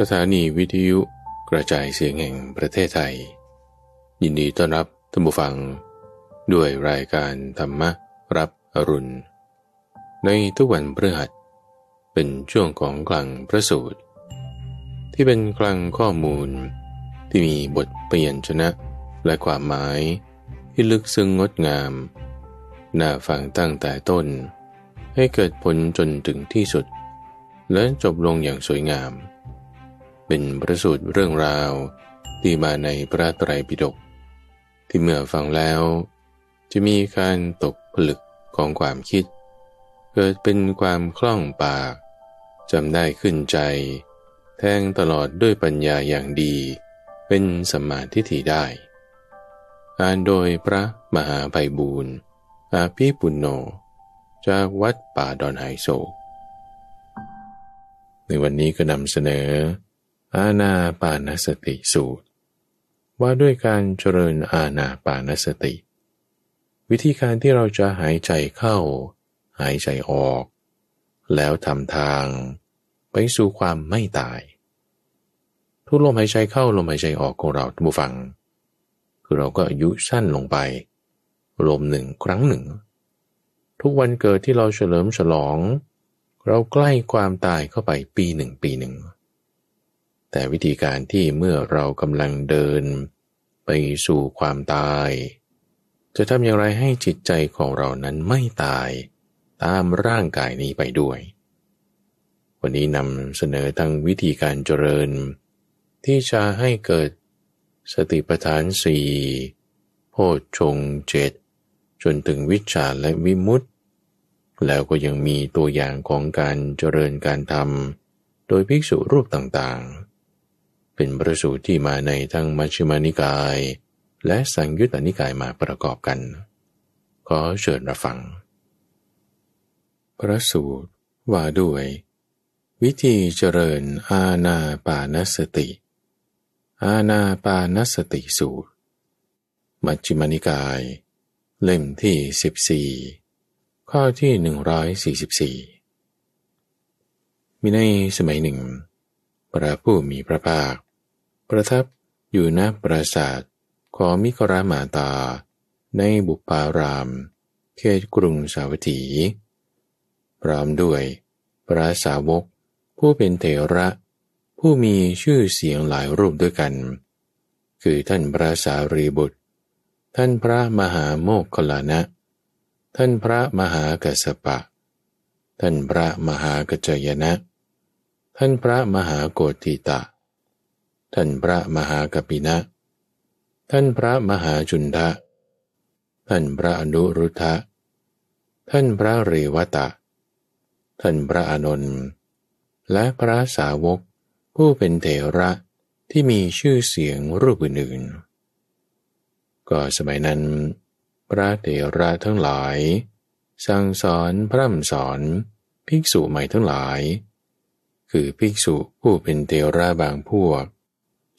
สถานีวิทยุกระจายเสียงแห่งประเทศไทย ยินดีต้อนรับท่านผู้ฟัง ด้วยรายการธรรมรับอรุณ ในทุกวันพฤหัสเป็นช่วงของกลางพระสูตร ที่เป็นกลางข้อมูลที่มีบทเปลี่ยนชนะ และความหมายที่ลึกซึ้งงดงาม น่าฟังตั้งแต่ต้น ให้เกิดผลจนถึงที่สุด และจบลงอย่างสวยงามเป็นประสูตรเรื่องราวที่มาในพระไตรปิฎกที่เมื่อฟังแล้ว จะมีการตกผลึกของความคิด เกิดเป็นความคล่องปากจำได้ขึ้นใจ แทงตลอดด้วยปัญญาอย่างดีเป็นสมาธิถ่ได้อ่านโดยพระมหาไพบูรณ์อาภิปุณโญจากวัดป่าดอนไหโศกในวันนี้ก็นำเสนออาณาปานสติสูตร ว่าด้วยการเจริญอาณาปานสติ วิธีการที่เราจะหายใจเข้า หายใจออก แล้วทำทางไปสู่ความไม่ตาย ทุกลมหายใจเข้า ลมหายใจออกของเราทุกฟังคือเราก็อายุสั้นลงไป ลมหนึ่งครั้งหนึ่ง ทุกวันเกิดที่เราเฉลิมฉลอง เราใกล้ความตายเข้าไปปีหนึ่งปีหนึ่งแต่วิธีการที่เมื่อเรากำลังเดินไปสู่ความตาย จะทำอย่างไรให้จิตใจของเรานั้นไม่ตายตามร่างกายนี้ไปด้วย วันนี้นำเสนอทั้งวิธีการเจริญ ที่จะให้เกิดสติปัฏฐานสี่โพชฌงเจ็ดจนถึงวิชาและวิมุตติ แล้วก็ยังมีตัวอย่างของการเจริญการทำโดยภิกษุรูปต่างๆเป็นประสูตรที่มาในทั้งมัชฌิมานิกาย และสังยุตตนิกายมาประกอบกัน ขอเชิญรับฟัง พระสูตรว่าด้วย วิธีเจริญอาณาปานสติ อาณาปานสติสูตร มัชฌิมานิกาย เล่มที่ 14 ข้อที่ 144 มีในสมัยหนึ่ง พระผู้มีพระภาคประทับอยู่ณปราสาทของมิกรามาตา ในบุปารามเขตกรุงสาวัตถีพร้อมด้วย พระสาวกผู้เป็นเถระผู้มีชื่อเสียงหลายรูปด้วยกัน คือท่านพระสารีบุตร ท่านพระมหาโมกขลานะท่านพระมหากัสปะ ท่านพระมหากัจจยนะ ท่านพระมหาโกติตะท่านพระมหากปินะ ท่านพระมหาจุนทะ ท่านพระอนุรุทธะท่านพระเรวตะ ท่านพระอานนท์และพระสาวกผู้เป็นเถระที่มีชื่อเสียงรูปอื่นๆก็สมัยนั้น พระเถระทั้งหลายสั่งสอนพร่ำสอนภิกษุใหม่ทั้งหลาย คือภิกษุผู้เป็นเถระบางพวก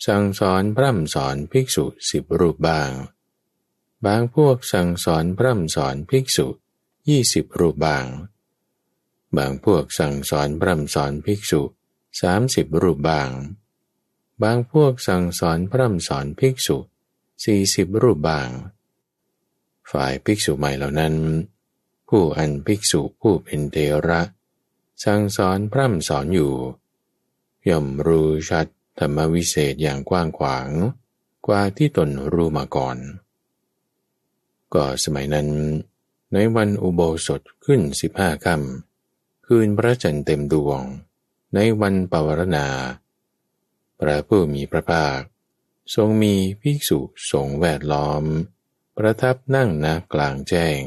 สั่งสอน พร่ำสอนภิกษุสิบรูปบาง บางพวกสั่งสอนพร่ำสอนภิกษุยี่สิบรูปบาง บางพวกสั่งสอนพร่ำสอนภิกษุสามสิบรูปบาง บางพวกสั่งสอนพร่ำสอนภิกษุสี่สิบรูปบาง ฝ่ายภิกษุใหม่เหล่านั้น ผู้อันภิกษุผู้เป็นเทระ สั่งสอนพร่ำสอนอยู่ ย่อมรู้ชัดธรรมวิเศษอย่างกว้างขวางกว่าที่ตนรู้มาก่อน ก็สมัยนั้นในวันอุโบสถขึ้นสิบห้าค่ำคืนพระจันทร์เต็มดวงในวันปวารณาพระผู้มีพระภาคทรงมีภิกษุสงฆ์แวดล้อม ประทับนั่งนากลางแจ้ง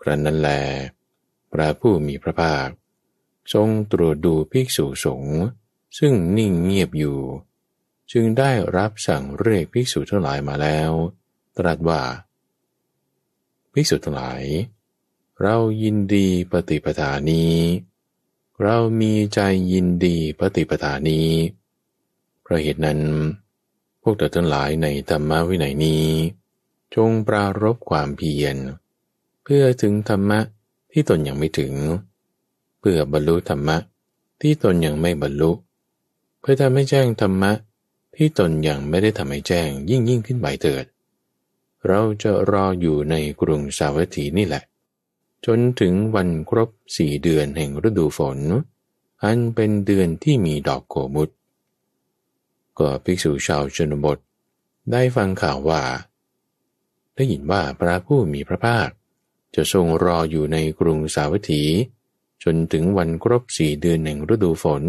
ครั้นนั้นแลพระผู้มีพระภาค ทรงตรวจดูภิกษุสงฆ์ซึ่งนิ่งเงียบอยู่ จึงได้รับสั่งเรียกภิกษุทั้งหลายมาแล้ว ตรัสว่าภิกษุทั้งหลาย เรายินดีปฏิปทานี้ เรามีใจยินดีปฏิปทานี้เพราะเหตุนั้น พวกเธอทั้งหลายในธรรมวินัยนี้ จงปรารบ ความเพียรเพื่อถึง ธรรมะที่ตนยังไม่ถึง เพื่อ บรรลุธรรมะที่ตนยังไม่บรรลุพื่อทำให้แจ้งธรรมะที่ตนยังไม่ได้ทำให้แจ้งยิ่งยิ่งขึ้นไปเถิด เราจะรออยู่ในกรุงสาวัตถีนี่แหละ จนถึงวันครบสี่เดือนแห่งฤดูฝน อันเป็นเดือนที่มีดอกโกมุตก็ภิกษุชาวชนบทได้ฟังข่าวว่าได้ยินว่าพระผู้มีพระภาค จะทรงรออยู่ในกรุงสาวัตถี จนถึงวันครบสี่เดือนแห่งฤดูฝน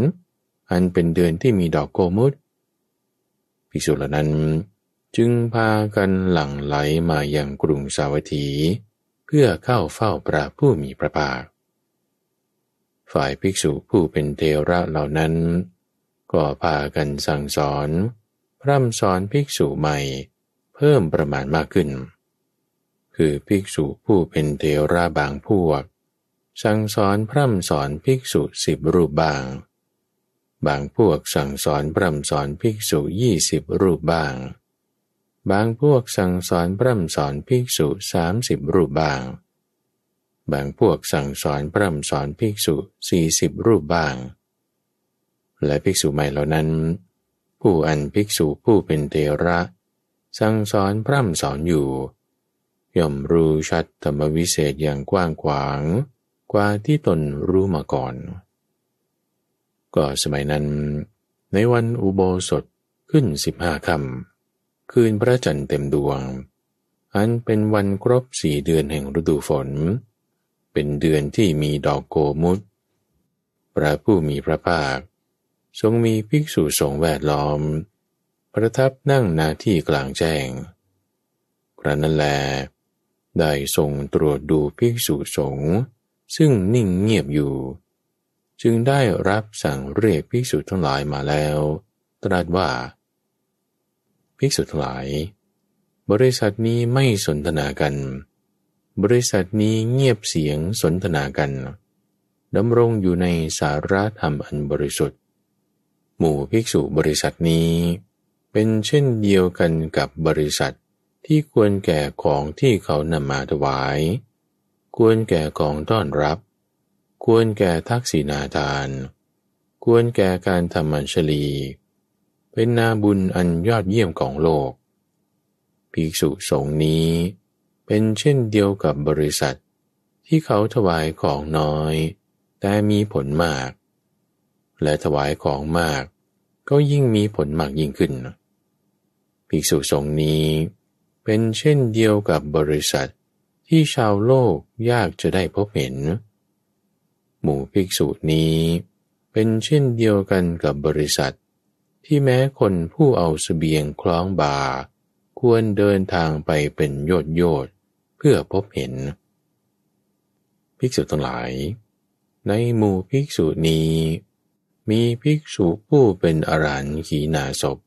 อันเป็นเดือนที่มีดอกโกมุตภิกษุเหล่านั้นจึงพากันหลั่งไหลมาอย่างกรุงสาวัตถี เพื่อเข้าเฝ้าพระผู้มีพระภาค ฝ่ายภิกษุผู้เป็นเทระเหล่านั้น ก็พากันสั่งสอน พร่ำสอนภิกษุใหม่ เพิ่มประมาณมากขึ้น คือภิกษุผู้เป็นเทระบางพวก สั่งสอนพร่ำสอนภิกษุสิบรูปบางบางพวกสั่งสอนพร่ำสอนภิกษุยี่สิบรูปบ้าง บางพวกสั่งสอนพร่ำสอนภิกษุสามสิบรูปบ้าง บางพวกสั่งสอนพร่ำสอนภิกษุสี่สิบรูปบ้าง และภิกษุใหม่เหล่านั้น ผู้อันภิกษุผู้เป็นเทระ สั่งสอนพร่ำสอนอยู่ ย่อมรู้ชัดธรรมวิเศษอย่างกว้างขวางกว่าที่ตนรู้มาก่อนก็สมัยนั้น ในวันอุโบสถขึ้นสิบห้าคำคืนพระจันทร์เต็มดวง อันเป็นวันครบสี่เดือนแห่งฤดูฝน เป็นเดือนที่มีดอกโกมุตพระผู้มีพระภาค ทรงมีภิกษุสงฆ์แวดล้อม ประทับนั่งนาที่กลางแจ้งกระนั้นแล ได้ทรงตรวจดูภิกษุสงฆ์ซึ่งนิ่งเงียบอยู่จึงได้รับสั่งเรียกภิกษุทั้งหลายมาแล้ว ตรัสว่า ภิกษุทั้งหลาย บริษัทนี้ไม่สนทนากัน บริษัทนี้เงียบเสียงสนทนากันดำรงอยู่ในสาระธรรมอันบริสุทธิ์ หมู่ภิกษุบริษัทนี้ เป็นเช่นเดียวกันกับบริษัทที่ควรแก่ของที่เขานำมาถวาย ควรแก่ของต้อนรับควรแก่ทักษิณาทานควรแก่การทำมัญชลี เป็นนาบุญอันยอดเยี่ยมของโลก ภิกษุสงฆ์นี้เป็นเช่นเดียวกับบริษัท ที่เขาถวายของน้อย แต่มีผลมาก และถวายของมาก ก็ยิ่งมีผลมากยิ่งขึ้น ภิกษุสงฆ์นี้เป็นเช่นเดียวกับบริษัทที่ชาวโลกยากจะได้พบเห็นเหมู่ภิกษุนี้เป็นเช่นเดียวกันกับบริษัท ที่แม้คนผู้เอาสเสบียงคล้องบาควรเดินทางไปเป็นโยดโยดเพื่อพบเห็น ภิกษุทั้งหลาย ในหมู่ภิกษุนี้ มีภิกษุผู้เป็นอรันขีนาศพ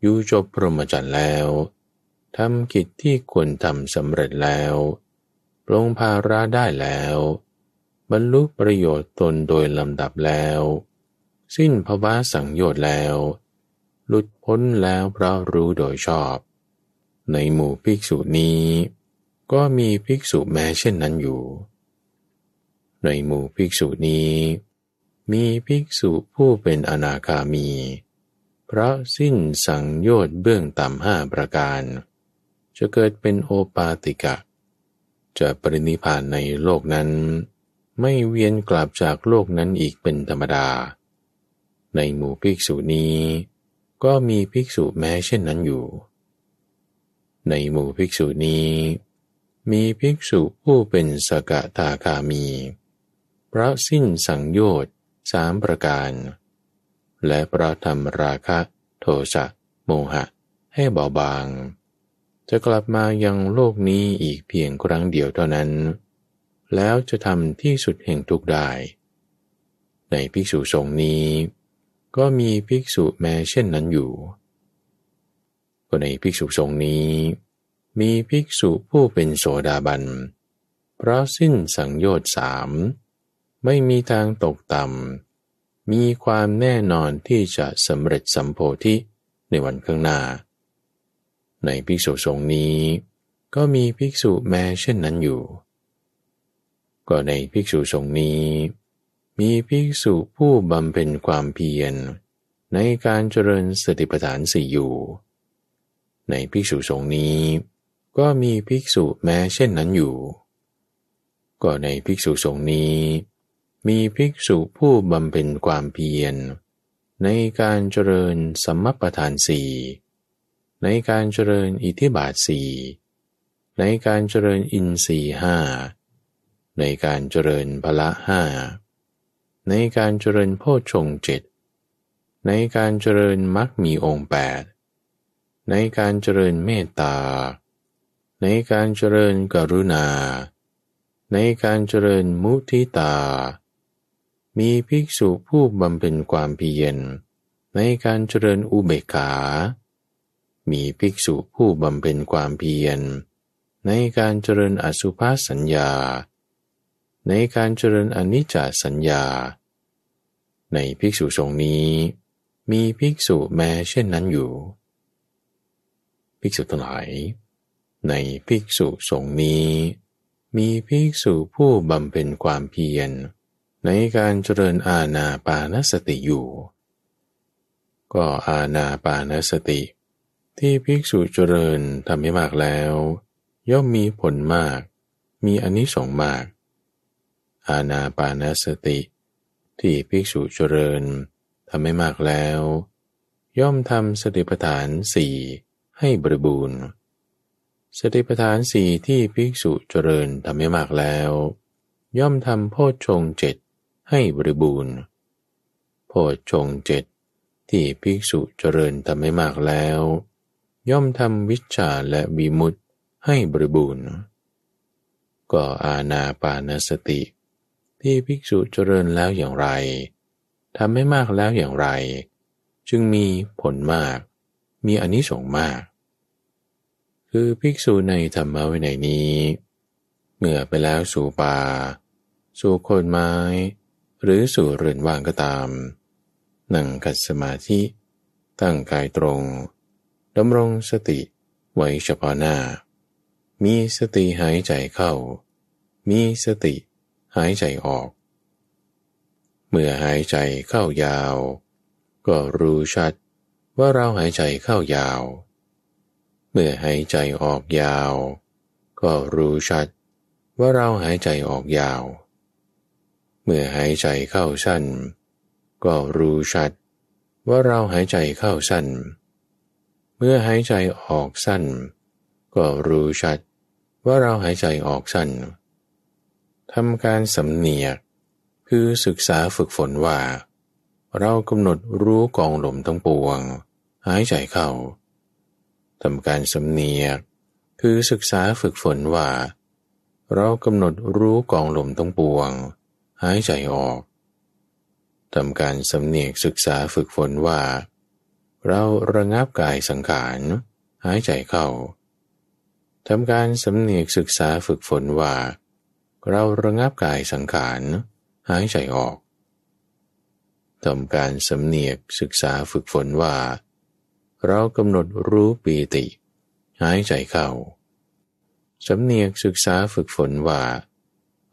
อยู่จบพรหมจรรย์แล้วทำกิจที่ควรทำสำเร็จแล้วปลงภาระได้แล้วบรรลุประโยชน์ตนโดยลำดับแล้ว สิ้นภาวะสังโยชน์แล้ว หลุดพ้นแล้ว เพราะรู้โดยชอบ ในหมู่ภิกษุนี้ ก็มีภิกษุแม้เช่นนั้นอยู่ ในหมู่ภิกษุนี้ มีภิกษุผู้เป็นอนาคามีเพราะสิ้นสังโยชน์เบื้องต่ำห้าประการ จะเกิดเป็นโอปาติกะ จะปรินิพานในโลกนั้นไม่เวียนกลับจากโลกนั้นอีกเป็นธรรมดา ในหมู่ภิกษุนี้ ก็มีภิกษุแม้เช่นนั้นอยู่ ในหมู่ภิกษุนี้ มีภิกษุผู้เป็นสกทาคามีพระสิ้นสังโยชน์สามประการ และพระธรรมราคะ โทสะโมหะ ให้เบาบาง จะกลับมายังโลกนี้อีกเพียงครั้งเดียวเท่านั้นแล้วจะทำที่สุดแห่งทุกได้ ในภิกษุสงฆ์นี้ ก็มีภิกษุแม้เช่นนั้นอยู่ ก็ในภิกษุสงฆ์นี้ มีภิกษุผู้เป็นโสดาบัน เพราะสิ้นสังโยชน์สามไม่มีทางตกต่ำ มีความแน่นอนที่จะสำเร็จสัมโพธิในวันข้างหน้า ในภิกษุสงฆ์นี้ ก็มีภิกษุแม้เช่นนั้นอยู่ก็ ในภิกษุสงฆ์นี้ มี ภิกษุผู้บำเพ็ญความเพียร ในการเจริญสติปัฏฐานสี่อยู่ ในภิกษุสงฆ์นี้ก็มี ภิกษุแม้เช่นนั้นอยู่ ก็ ในภิกษุสงฆ์นี้ มีภิกษุผู้บำเพ็ญความเพียร ในการเจริญสมปทานสี่ ในการเจริญอิทธิบาทสี่ ในการเจริญอินทรีห้าในการเจริญพละห้าในการเจริญโพชงเจ็ดในการเจริญมรรคมีองค์แปดในการเจริญเมตตา ในการเจริญกรุณา ในการเจริญมุทิตา มีภิกษุผู้บำเพ็ญความเพียรในการเจริญอุเบกขา มีภิกษุผู้บำเพ็ญความเพียรในการเจริญอสุภาสัญญาในการเจริญอนิจจสัญญา ในภิกษุสงฆ์นี้ มีภิกษุแม้เช่นนั้นอยู่ ภิกษุทั้งหลายในภิกษุสงฆ์นี้ มีภิกษุผู้บำเพ็ญความเพียรในการเจริญอาณาปานสติอยู่ ก็อาณาปานสติ ที่ภิกษุเจริญทำให้มากแล้ว ย่อมมีผลมากมีอนิสงส์มากอาณาปานสติ ที่ภิกษุเจริญทำไม่มากแล้ว ย่อมทำสติปัฏฐานสี่ ให้บริบูรณ์ สติปัฏฐานสี่ที่ภิกษุเจริญทำไม่มากแล้ว ย่อมทำโพชฌงเจ็ดให้บริบูรณ์โพชฌงเจ็ดที่ภิกษุเจริญทำไม่มากแล้ว ย่อมทำวิชาและวิมุตให้บริบูรณ์ก็อาณาปานสติที่ภิกษุเจริญแล้วอย่างไร ทำให้มากแล้วอย่างไร จึงมีผลมาก มีอนิสงส์มาก คือภิกษุในธรรมะวินัยนี้ เมื่อไปแล้วสู่ป่า สู่โคนไม้ หรือสู่เรือนว่างก็ตาม นั่งกัดสมาธิ ตั้งกายตรงดำรงสติไว้เฉพาะหน้า มีสติหายใจเข้า มีสติหายใจออก เมื่อหายใจเข้ายาว ก็รู้ชัดว่าเราหายใจเข้ายาว เมื่อหายใจออกยาว ก็รู้ชัดว่าเราหายใจออกยาว เมื่อหายใจเข้าสั้น ก็รู้ชัด ว่าเราหายใจเข้าสั้น เมื่อหายใจออกสั้น ก็รู้ชัดว่าเราหายใจออกสั้นทำการสำเนียกคือศึกษาฝึกฝนว่า เรากำหนดรู้กองลมทั้งปวงหายใจเข้าทำการสำเนียก คือศึกษาฝึกฝนว่า เรากำหนดรู้กองลมทั้งปวง หายใจออกทำการสำเนียกศึกษาฝึกฝนว่า เราระงับกายสังขารหายใจเข้าทำการสำเนียกศึกษาฝึกฝนว่าาเราระงับกายสังขารหายใจออก ทำการสำเนียกศึกษาฝึกฝนว่า เรากำหนดรู้ปีติ หายใจเข้าสำเนียกศึกษาฝึกฝนว่า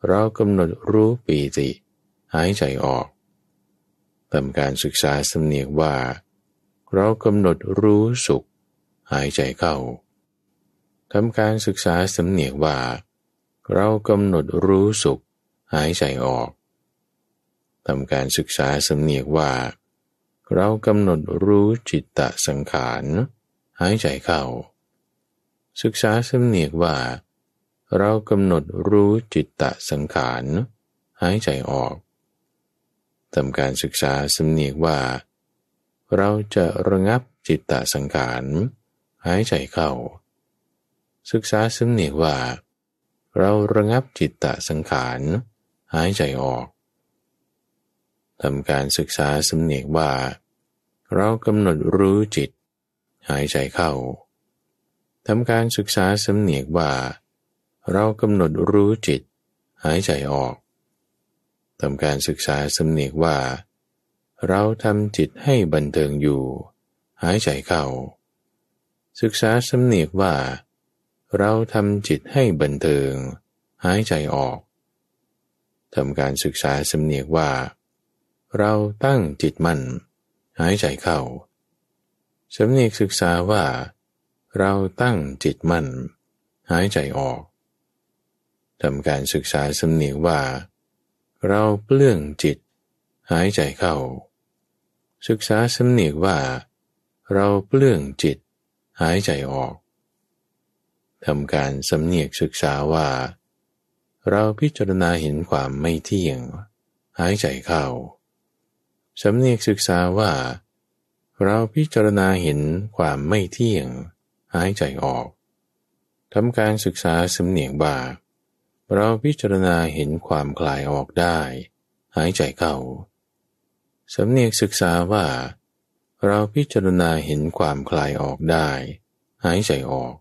เรากำหนดรู้ปีติ หายใจออก ทำการศึกษาสำเนียกว่า เรากำหนดรู้สุข หายใจเข้า ทำการศึกษาสำเนียกว่าเรากำหนดรู้สุขหายใจออก ทำการศึกษาสำเนียกว่า เรากำหนดรู้จิตตะสังขารหายใจเข้า ศึกษาสำเนียกว่า เรากำหนดรู้จิตตะสังขารหายใจออก ทำการศึกษาสำเนียกว่า เราจะระงับจิตตะสังขารหายใจเข้า ศึกษาสำเนียกว่าาเราระงับจิตตะสังขารหายใจออกทำการศึกษาสำเนียกว่าเรากำหนดรู้จิต หายใจเข้าทำการศึกษาสำเนียกว่า เรากำหนดรู้จิต หายใจออกทำการศึกษาสำเนียกว่า เราทำจิตให้บันเทิงอยู่ หายใจเข้า ศึกษาสำเนียกว่าเราทำจิตให้บันเทิงหายใจออก ทำการศึกษาสำเนียกว่า เราตั้งจิตมั่นหายใจเข้าสำเนียกศึกษาว่า เราตั้งจิตมั่นหายใจออก ทำการศึกษาสำเนียกว่า เราเปลื้องจิตหายใจเข้า ศึกษาสำเนียกว่า เราเปลื้องจิตหายใจออกทำการสำเนียกศึกษาว่า เราพิจารณาเห็นความไม่เที่ยง หายใจเข้า สำเนียกศึกษาว่า เราพิจารณาเห็นความไม่เที่ยง หายใจออกทำการศึกษาสำเนียกบาเราพิจารณาเห็นความคลายออกได้ หายใจเข้า สำเนียกศึกษาว่า เราพิจารณาเห็นความคลายออกได้ หายใจออก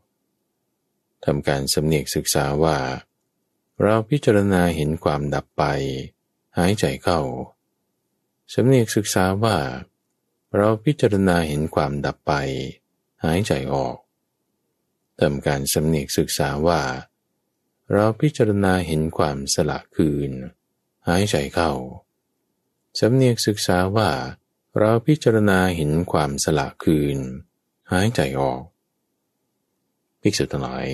ทำการสำเนียกศึกษาว่า เราพิจารณาเห็นความดับไป หายใจเข้า สำเนียกศึกษาว่า เราพิจารณาเห็นความดับไป หายใจออก ทำการสำเนียกศึกษาว่า เราพิจารณาเห็นความสละคืน หายใจเข้าสำเนียกศึกษาว่า เราพิจารณาเห็นความสละคืน หายใจออกภิกษุทั้งหลาย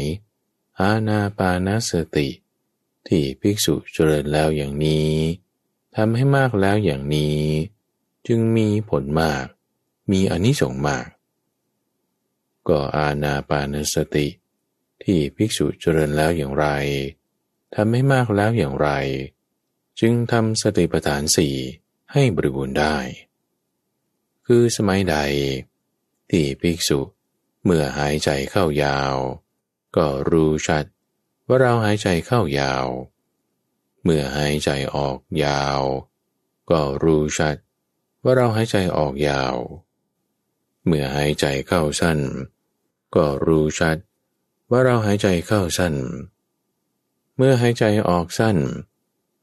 อาณาปานาสติ ที่ภิกษุเจริญแล้วอย่างนี้ทำให้มากแล้วอย่างนี้ จึงมีผลมากมีอนิสงส์มาก ก็อาณาปานสติ ที่ภิกษุเจริญแล้วอย่างไรทำให้มากแล้วอย่างไร จึงทำสติปัฏฐานสี่ให้บริบูรณ์ได้ คือสมัยใด ที่ภิกษุเเมื่อหายใจเข้ายาว ก็รู้ชัด ว่าเราหายใจเข้ายาว เมื่อหายใจออกยาว ก็รู้ชัด ว่าเราหายใจออกยาว เมื่อหายใจเข้าสั้น ก็รู้ชัด ว่าเราหายใจเข้าสั้น เมื่อหายใจออกสั้น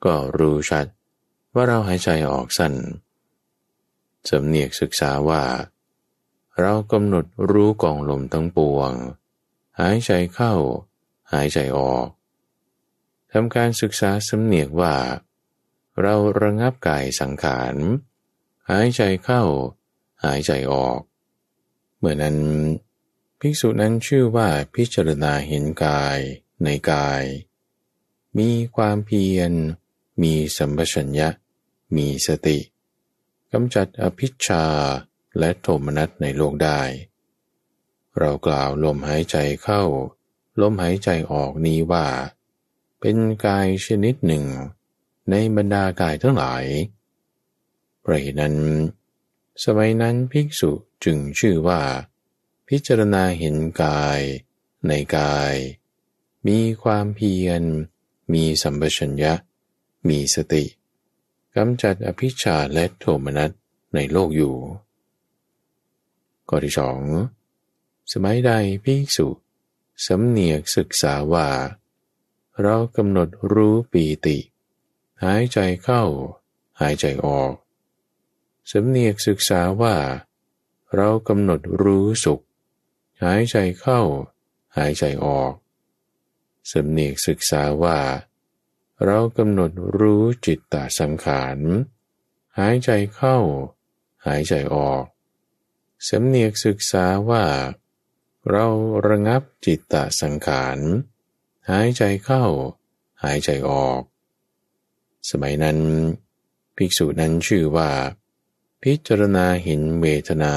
ก็รู้ชัด ว่าเราหายใจออกสั้นสำเนียกศึกษาว่าเรากำหนดรู้กองลมทั้งปวง หายใจเข้า หายใจออกทำการศึกษาสำเนียกว่า เราระงับกายสังขาร หายใจเข้า หายใจออกเมื่อนั้น ภิกษุนั้นชื่อว่าพิจารณาเห็นกายในกาย มีความเพียร มีสัมปชัญญะ มีสติกำจัดอภิชาและโทมนัสในโลกได้ เรากล่าวลมหายใจเข้า ลมหายใจออกนี้ว่า เป็นกายชนิดหนึ่ง ในบรรดากายทั้งหลายเพราะนั้น สมัยนั้นภิกษุจึงชื่อว่า พิจารณาเห็นกาย ในกาย มีความเพียร มีสัมปชัญญะ มีสติกำจัดอภิชาและโทมนัสในโลกอยู่ข้อที่สองสมัยใดภิกษุสำเนียกศึกษาว่า เรากำหนดรู้ปีติ หายใจเข้า หายใจออกสำเนียกศึกษาว่า เรากำหนดรู้สุข หายใจเข้า หายใจออกสำเนียกศึกษาว่า เรากำหนดรู้จิตตสังขารหายใจเข้า หายใจออกสำเนียกศึกษาว่า เราระงับจิตตะสังขาร หายใจเข้าหายใจออก สมัยนั้นภิกษุนั้นชื่อว่า พิจารณาเห็นเวทนา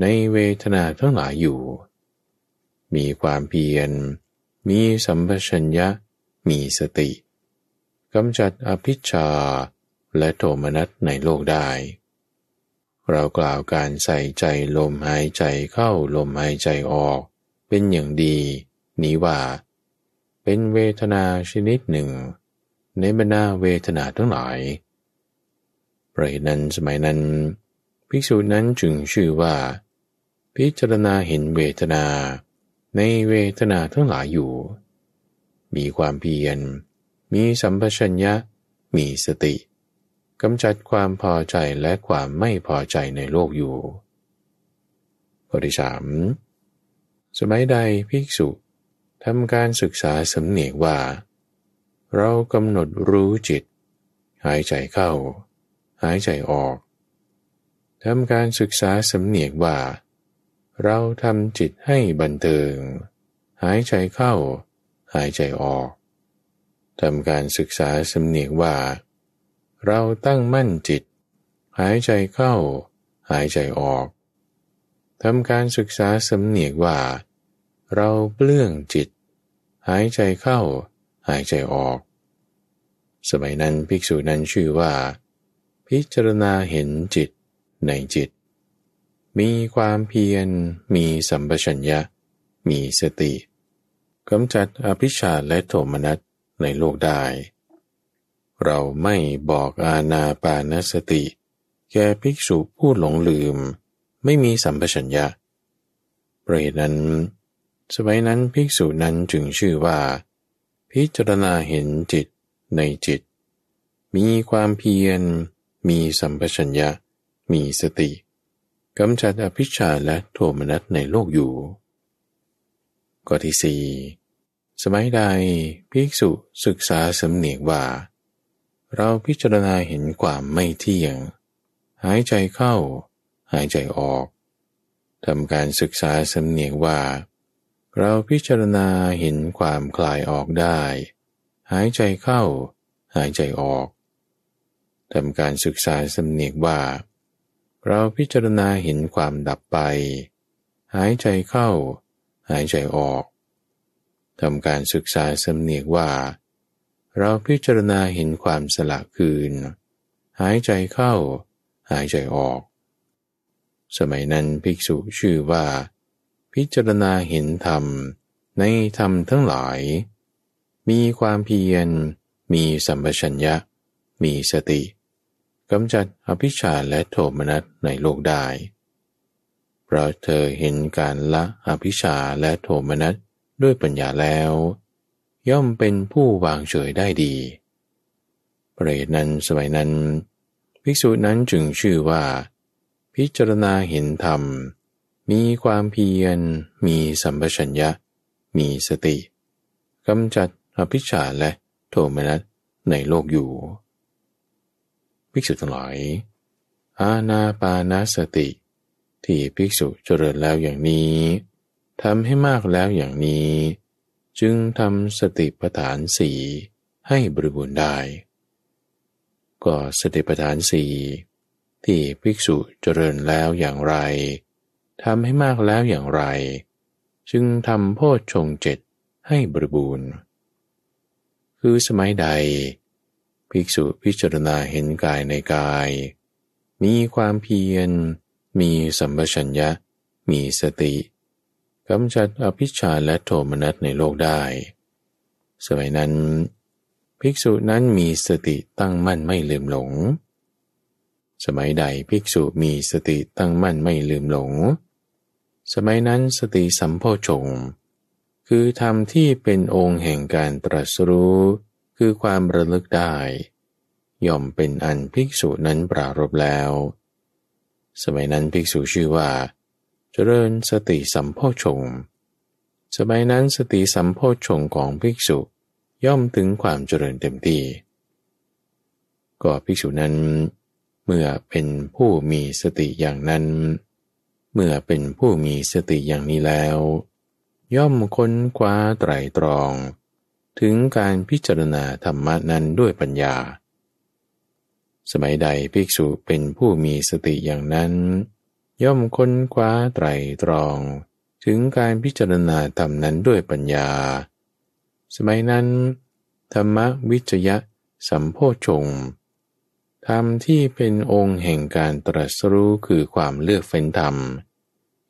ในเวทนาทั้งหลายอยู่ มีความเพียรมีสัมปชัญญะมีสติกำจัดอภิชาและโทมนัสในโลกได้เรากล่าวการใส่ใจลมหายใจเข้าลมหายใจออกเป็นอย่างดี นี้ว่า เป็นเวทนาชนิดหนึ่ง ในบรรดาเวทนาทั้งหลายเพราะนั้นสมัยนั้น ภิกษุนั้นจึงชื่อว่า พิจารณาเห็นเวทนาในเวทนาทั้งหลายอยู่ มีความเพียรมีสัมปชัญญะมีสติเกำจัดความพอใจและความไม่พอใจในโลกอยู่ข้อที่สาม สมัยใดภิกษุทำการศึกษาสำเนียกว่า เรากำหนดรู้จิต หายใจเข้า หายใจออกทำการศึกษาสำเนียกว่า เราทำจิตให้บันเทิง หายใจเข้า หายใจออกทำการศึกษาสำเนียกว่าเราตั้งมั่นจิต หายใจเข้า หายใจออกทำการศึกษาสำเนียกว่า เราเปลื้องจิต หายใจเข้า หายใจออก สมัยนั้นภิกษุนั้นชื่อว่า พิจารณาเห็นจิต ในจิต มีความเพียรมีสัมปชัญญะ มีสติกำจัดอภิชาและโทมนัสในโลกได้เราไม่บอกอาณาปานสติ แก่ภิกษุผู้หลงลืม ไม่มีสัมปชัญญะเรานั้น สมัยนั้นภิกษุนั้นจึงชื่อว่า พิจารณาเห็นจิตในจิต มีความเพียร มีสัมปชัญญะ มีสติ กำจัดอภิชาและโทมนัสในโลกอยู่กที่สี่สมัยใดภิกษุศึกษาสำเนียงว่าเราพิจารณาเห็นความไม่เที่ยง หายใจเข้า หายใจออกทำการศึกษาสำเนียงว่า เราพิจารณาเห็นความคลายออกได้ หายใจเข้า หายใจออกทำการศึกษาสำเนียงว่า เราพิจารณาเห็นความดับไป หายใจเข้า หายใจออกทำการศึกษาสำเนียงว่าาเราพิจารณาเห็นความสละคืน หายใจเข้า หายใจออก สมัยนั้นภิกษุชื่อว่า พิจารณาเห็นธรรมในธรรมทั้งหลาย มีความเพียรมีสัมปชัญญะ มีสติกำจัดอภิชาและโทมนัสในโลกได้เพราะเธอเห็นการละอภิชาและโทมนัสด้วยปัญญาแล้วย่อมเป็นผู้วางเฉยได้ดีเปรตนั้นสมัยนั้น ภิกษุนั้นจึงชื่อว่า พิจารณาเห็นธรรม มีความเพียรมีสัมปชัญญะ มีสติกำจัดอภิชาและโทมนัสในโลกอยู่ ภิกษุทั้งหลายอาณาปานาสติ ที่ภิกษุเจริญแล้วอย่างนี้ทำให้มากแล้วอย่างนี้จึงทำสติปัฏฐานสีให้บริบูรณ์ได้ ก็สติปัฏฐานสีที่ภิกษุเจริญแล้วอย่างไร ทำให้มากแล้วอย่างไร จึงทำโพชงเจ็ดให้บริบูรณ์ คือสมัยใด ภิกษุพิจารณาเห็นกายในกาย มีความเพียร มีสัมปชัญญะ มีสติกำจัดอภิชาและโทมนัสในโลกได้ สมัยนั้น ภิกษุนั้นมีสติตั้งมั่นไม่ลืมหลง สมัยใดภิกษุมีสติตั้งมั่นไม่ลืมหลง สมัยนั้นสติสัมโพชงคือธรรมที่เป็นองค์แห่งการตรัสรู้ คือความระลึกได้ ย่อมเป็นอันภิกษุนั้นปรารบแล้ว สมัยนั้นภิกษุชื่อว่าเจริญสติสัมโพชงสมัยนั้นสติสัมโพชงของภิกษุย่อมถึงความเจริญเต็มที่ ก็ภิกษุนั้นเมื่อเป็นผู้มีสติอย่างนั้น เมื่อเป็นผู้มีสติอย่างนี้แล้ว ย่อมค้นคว้าไตรตรอง ถึงการพิจารณาธรรมนั้นด้วยปัญญา สมัยใดภิกษุเป็นผู้มีสติอย่างนั้นย่อมค้นคว้าไตรตรองถึงการพิจารณาธรรมนั้นด้วยปัญญา สมัยนั้น ธรรมวิจยะสัมโพชงธรรมที่เป็นองค์แห่งการตรัสรู้คือความเลือกเฟ้นธรรม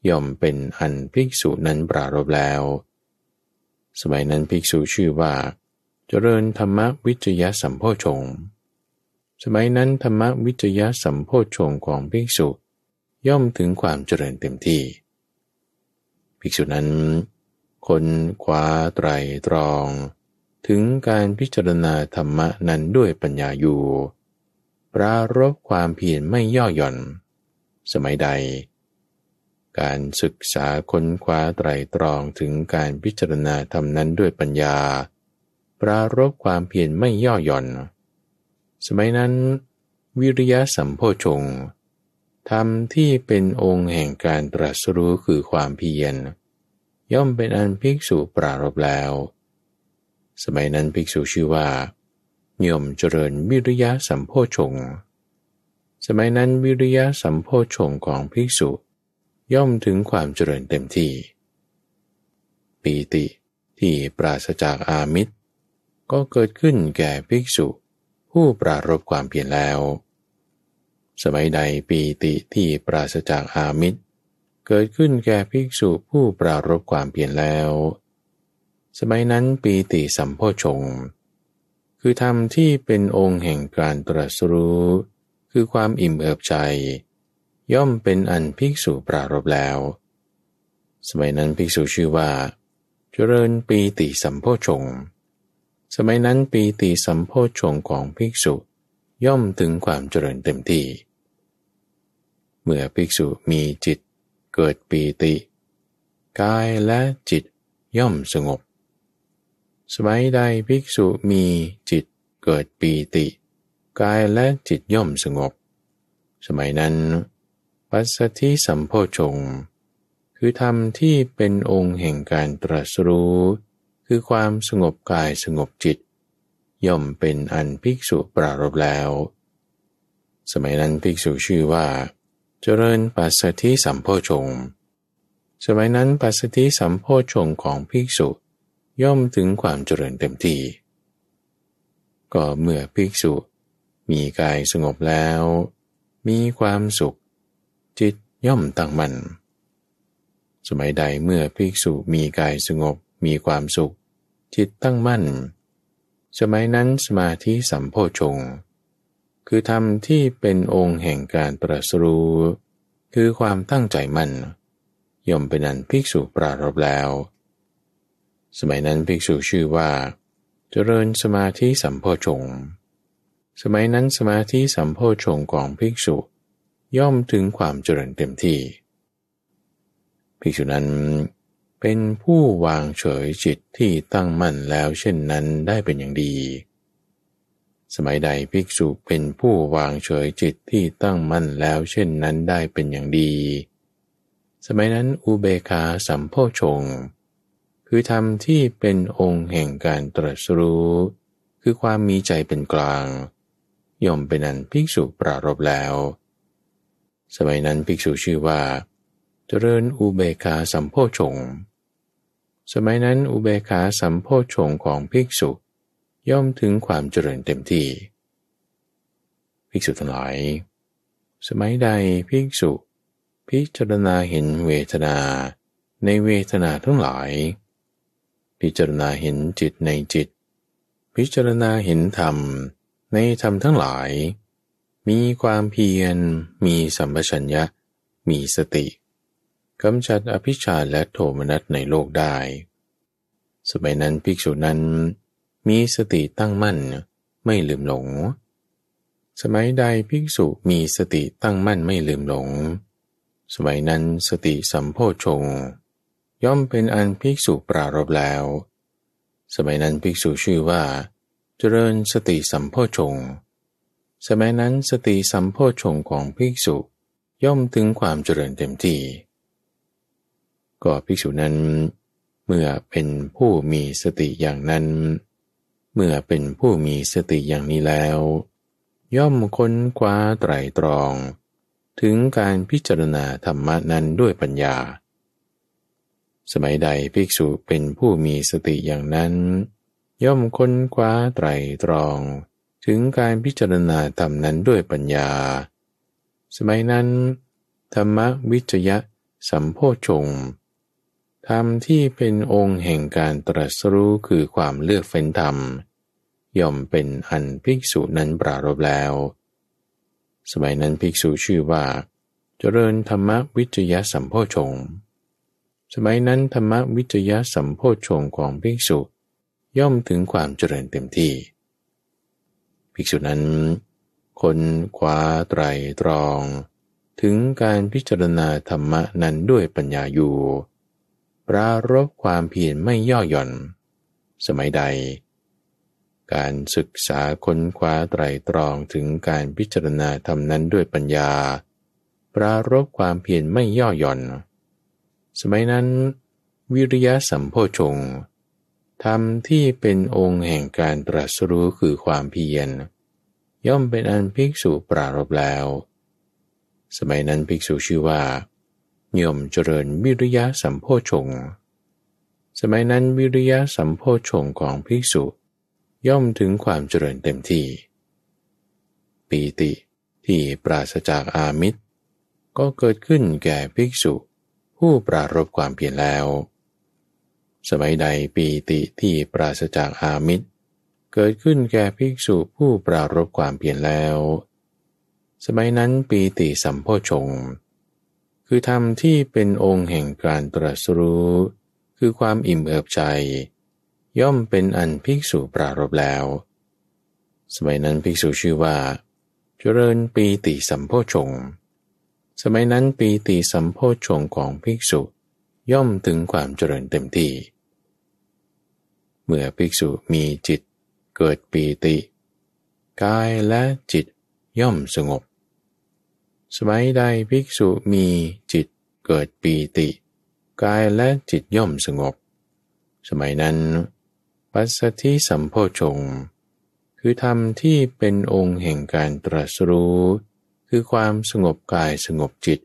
ย่อมเป็นอันภิกษุนั้นปรารบแล้ว สมัยนั้นภิกษุชื่อว่า เจริญธรรมวิจยะสัมโพชงสมัยนั้นธรรมวิจยะสัมโพชงของภิกษุเย่อมถึงความเจริญเต็มที่ภิกษุนั้นคนคว้าไตรตรอง ถึงการพิจารณาธรรมนั้นด้วยปัญญาอยู่ปรารบความเพียรไม่ย่อหย่อน สมัยใด การศึกษาคนคว้าไตรตรองถึงการพิจารณาธรรมนั้นด้วยปัญญา ปรารบความเพียรไม่ย่อหย่อน สมัยนั้น วิริยะสัมโพชงธรรมที่เป็นองค์แห่งการตรัสรู้คือความเพียรย่อมเป็นอันภิกษุปรารบแล้ว สมัยนั้นภิกษุชื่อว่าโยมเจริญวิริยะสัมโพชงสมัยนั้นวิริยะสัมโพชงของภิกษุ ย่อมถึงความเจริญเต็มที่ปีติที่ปราศจากอามิตรก็เกิดขึ้นแก่ภิกษุผู้ปรารบความเพียรแล้วสมัยใดปีติที่ปราศจาก อามิตรเกิดขึ้นแก่ภิกษุผู้ปรารบความ เพียนแล้ว สมัยนั้นปีติสัมโพชง คือธรรมที่เป็นองค์แห่งการตรัสรู้ คือความอิ่มเอิบใจ ย่อมเป็นอันภิกษุปรารบแล้ว สมัยนั้นภิกษุชื่อว่า เจริญ ปีติสัมโพชง สมัยนั้นปีติสัมโพชงของภิกษุเย่อมถึงความเจริญเต็มที่ เมื่อภิกษุมีจิตเกิดปีติกายและจิต ย่อมสงบ สมัยใดภิกษุมีจิตเกิดปีติ กายและจิตย่อมสงบ สมัยนั้นปัสสธิสัมโพชงคือ ธรรมที่เป็นองค์แห่งการตรัสรู้ คือความสงบกายสงบจิตย่อมเป็นอันภิกษุปรารบแล้ว สมัยนั้นภิกษุชื่อว่า เจริญปัสสธิสัมโพชง สมัยนั้นปัสสธิสัมโพชงของภิกษุย่อมถึงความเจริญเต็มที่ ก็เมื่อภิกษุมีกายสงบแล้ว มีความสุข จิตย่อมตั้งมัน่น สมัยใดเมื่อภิกษุมีกายสงบมีความสุข จิตตั้งมั่นสมัยนั้นสมาธิสัมโพชง คือธรรมที่เป็นองค์แห่งการประสรู้ คือความตั้งใจมั่นย่อมเป็นอันภิกษุปรารบแล้ว สมัยนั้นภิกษุชื่อว่า เจริญสมาธิสัมโพชงสมัยนั้นสมาธิสัมโพชงของภิกษุย่อมถึงความเจริญเต็มที่ภิกษุนั้นเป็นผู้วางเฉยจิตที่ตั้งมั่นแล้วเช่นนั้นได้เป็นอย่างดี สมัยใดภิกษุเป็นผู้วางเฉยจิตที่ตั้งมั่นแล้วเช่นนั้นได้เป็นอย่างดี สมัยนั้นอุเบกขาสัมโพชงคือธรรมที่เป็นองค์แห่งการตรัสรู้ คือความมีใจเป็นกลาง ย่อมเป็นอันภิกษุปรารบแล้ว สมัยนั้นภิกษุชื่อว่า เจริญอุเบกขาสัมโพชงสมัยนั้นอุเบกขาสัมโพชงของภิกษุย่อมถึงความเจริญเต็มที่ ภิกษุทั้งหลายสมัยใดภิกษุพิจารณาเห็นเวทนาในเวทนาทั้งหลาย พิจารณาเห็นจิตในจิต พิจารณาเห็นธรรม ในธรรมทั้งหลาย มีความเพียรมีสัมปชัญญะมีสติกำจัดอภิชาและโทมนัสในโลกได้ สมัยนั้นภิกษุนั้นมีสติตั้งมั่นไม่ลืมหลง สมัยใดภิกษุมีสติตั้งมั่นไม่ลืมหลง สมัยนั้นสติ สัมโพชงย่อมเป็นอันภิกษุปรารบแล้ว สมัยนั้นภิกษุชื่อว่าเจริญสติสัมโพชง สมัยนั้นสติสัมโพชงของภิกษุย่อมถึงความเจริญเต็มที่ก็ภิกษุนั้นเมื่อเป็นผู้มีสติอย่างนั้น เมื่อเป็นผู้มีสติอย่างนี้แล้ว ย่อมค้นคว้าไตรตรอง ถึงการพิจารณาธรรมนั้นด้วยปัญญา สมัยใดภิกษุเป็นผู้มีสติอย่างนั้น ย่อมค้นคว้าไตรตรอง ถึงการพิจารณาธรรมนั้นด้วยปัญญา สมัยนั้น ธรรมวิจยะสัมโพชงธรรมที่เป็นองค์แห่งการตรัสรู้คือความเลือกเฟ้นธรรม ย่อมเป็นอันภิกษุนั้นปรารบแล้ว สมัยนั้นภิกษุชื่อว่า เจริญธรรมวิจยสัมโพชงสมัยนั้นธรรมวิจยสัมโพชงของภิกษุย่อมถึงความเจริญเต็มที่ ภิกษุนั้นคนคว้าไตรตรอง ถึงการพิจารณาธรรมนั้นด้วยปัญญาอยู่ปรารบความเพียรไม่ย่อหย่อน สมัยใด การศึกษาค้นคว้าไตรตรองถึงการพิจารณาธรรมนั้นด้วยปัญญา ปรารบความเพียรไม่ย่อหย่อน สมัยนั้น วิริยะสัมโพชง ธรรมที่เป็นองค์แห่งการตรัสรู้คือความเพียร ย่อมเป็นอันภิกษุปรารบแล้ว สมัยนั้นภิกษุชื่อว่าย่ยมเจริญวิริยะสัมโพชง สมัยนั้นวิริยะสัมโพชงของภิกษุย่อมถึงความเจริญเต็มที่ ปีติที่ปราศจากอามิตรก็เกิดขึ้นแก่ภิกษุ ผู้ปรารบความเพียรแล้ว สมัยใดปีติที่ปราศจากอามิตรเกิดขึ้นแก่ภิกษุผู้ปรารบความเพียรแล้ว สมัยนั้นปีติสัมโพชงคือธรรมที่เป็นองค์แห่งการตรัสรู้ คือความอิ่มเอิบใจ ย่อมเป็นอันภิกษุปรารบแล้ว สมัยนั้นภิกษุชื่อว่า เจริญปีติสัมโพชง สมัยนั้นปีติสัมโพชงของภิกษุย่อมถึงความเจริญเต็มที่ เมื่อภิกษุมีจิต เกิดปีติ กายและจิตย่อมสงบสมัยใดภิกษุมีจิตเกิดปีติ กายและจิตย่อมสงบ สมัยนั้น ปัสสธิสัมโพชงคือธรรม ที่เป็นองค์แห่งการตรัสรู้ คือความสงบกายสงบจิต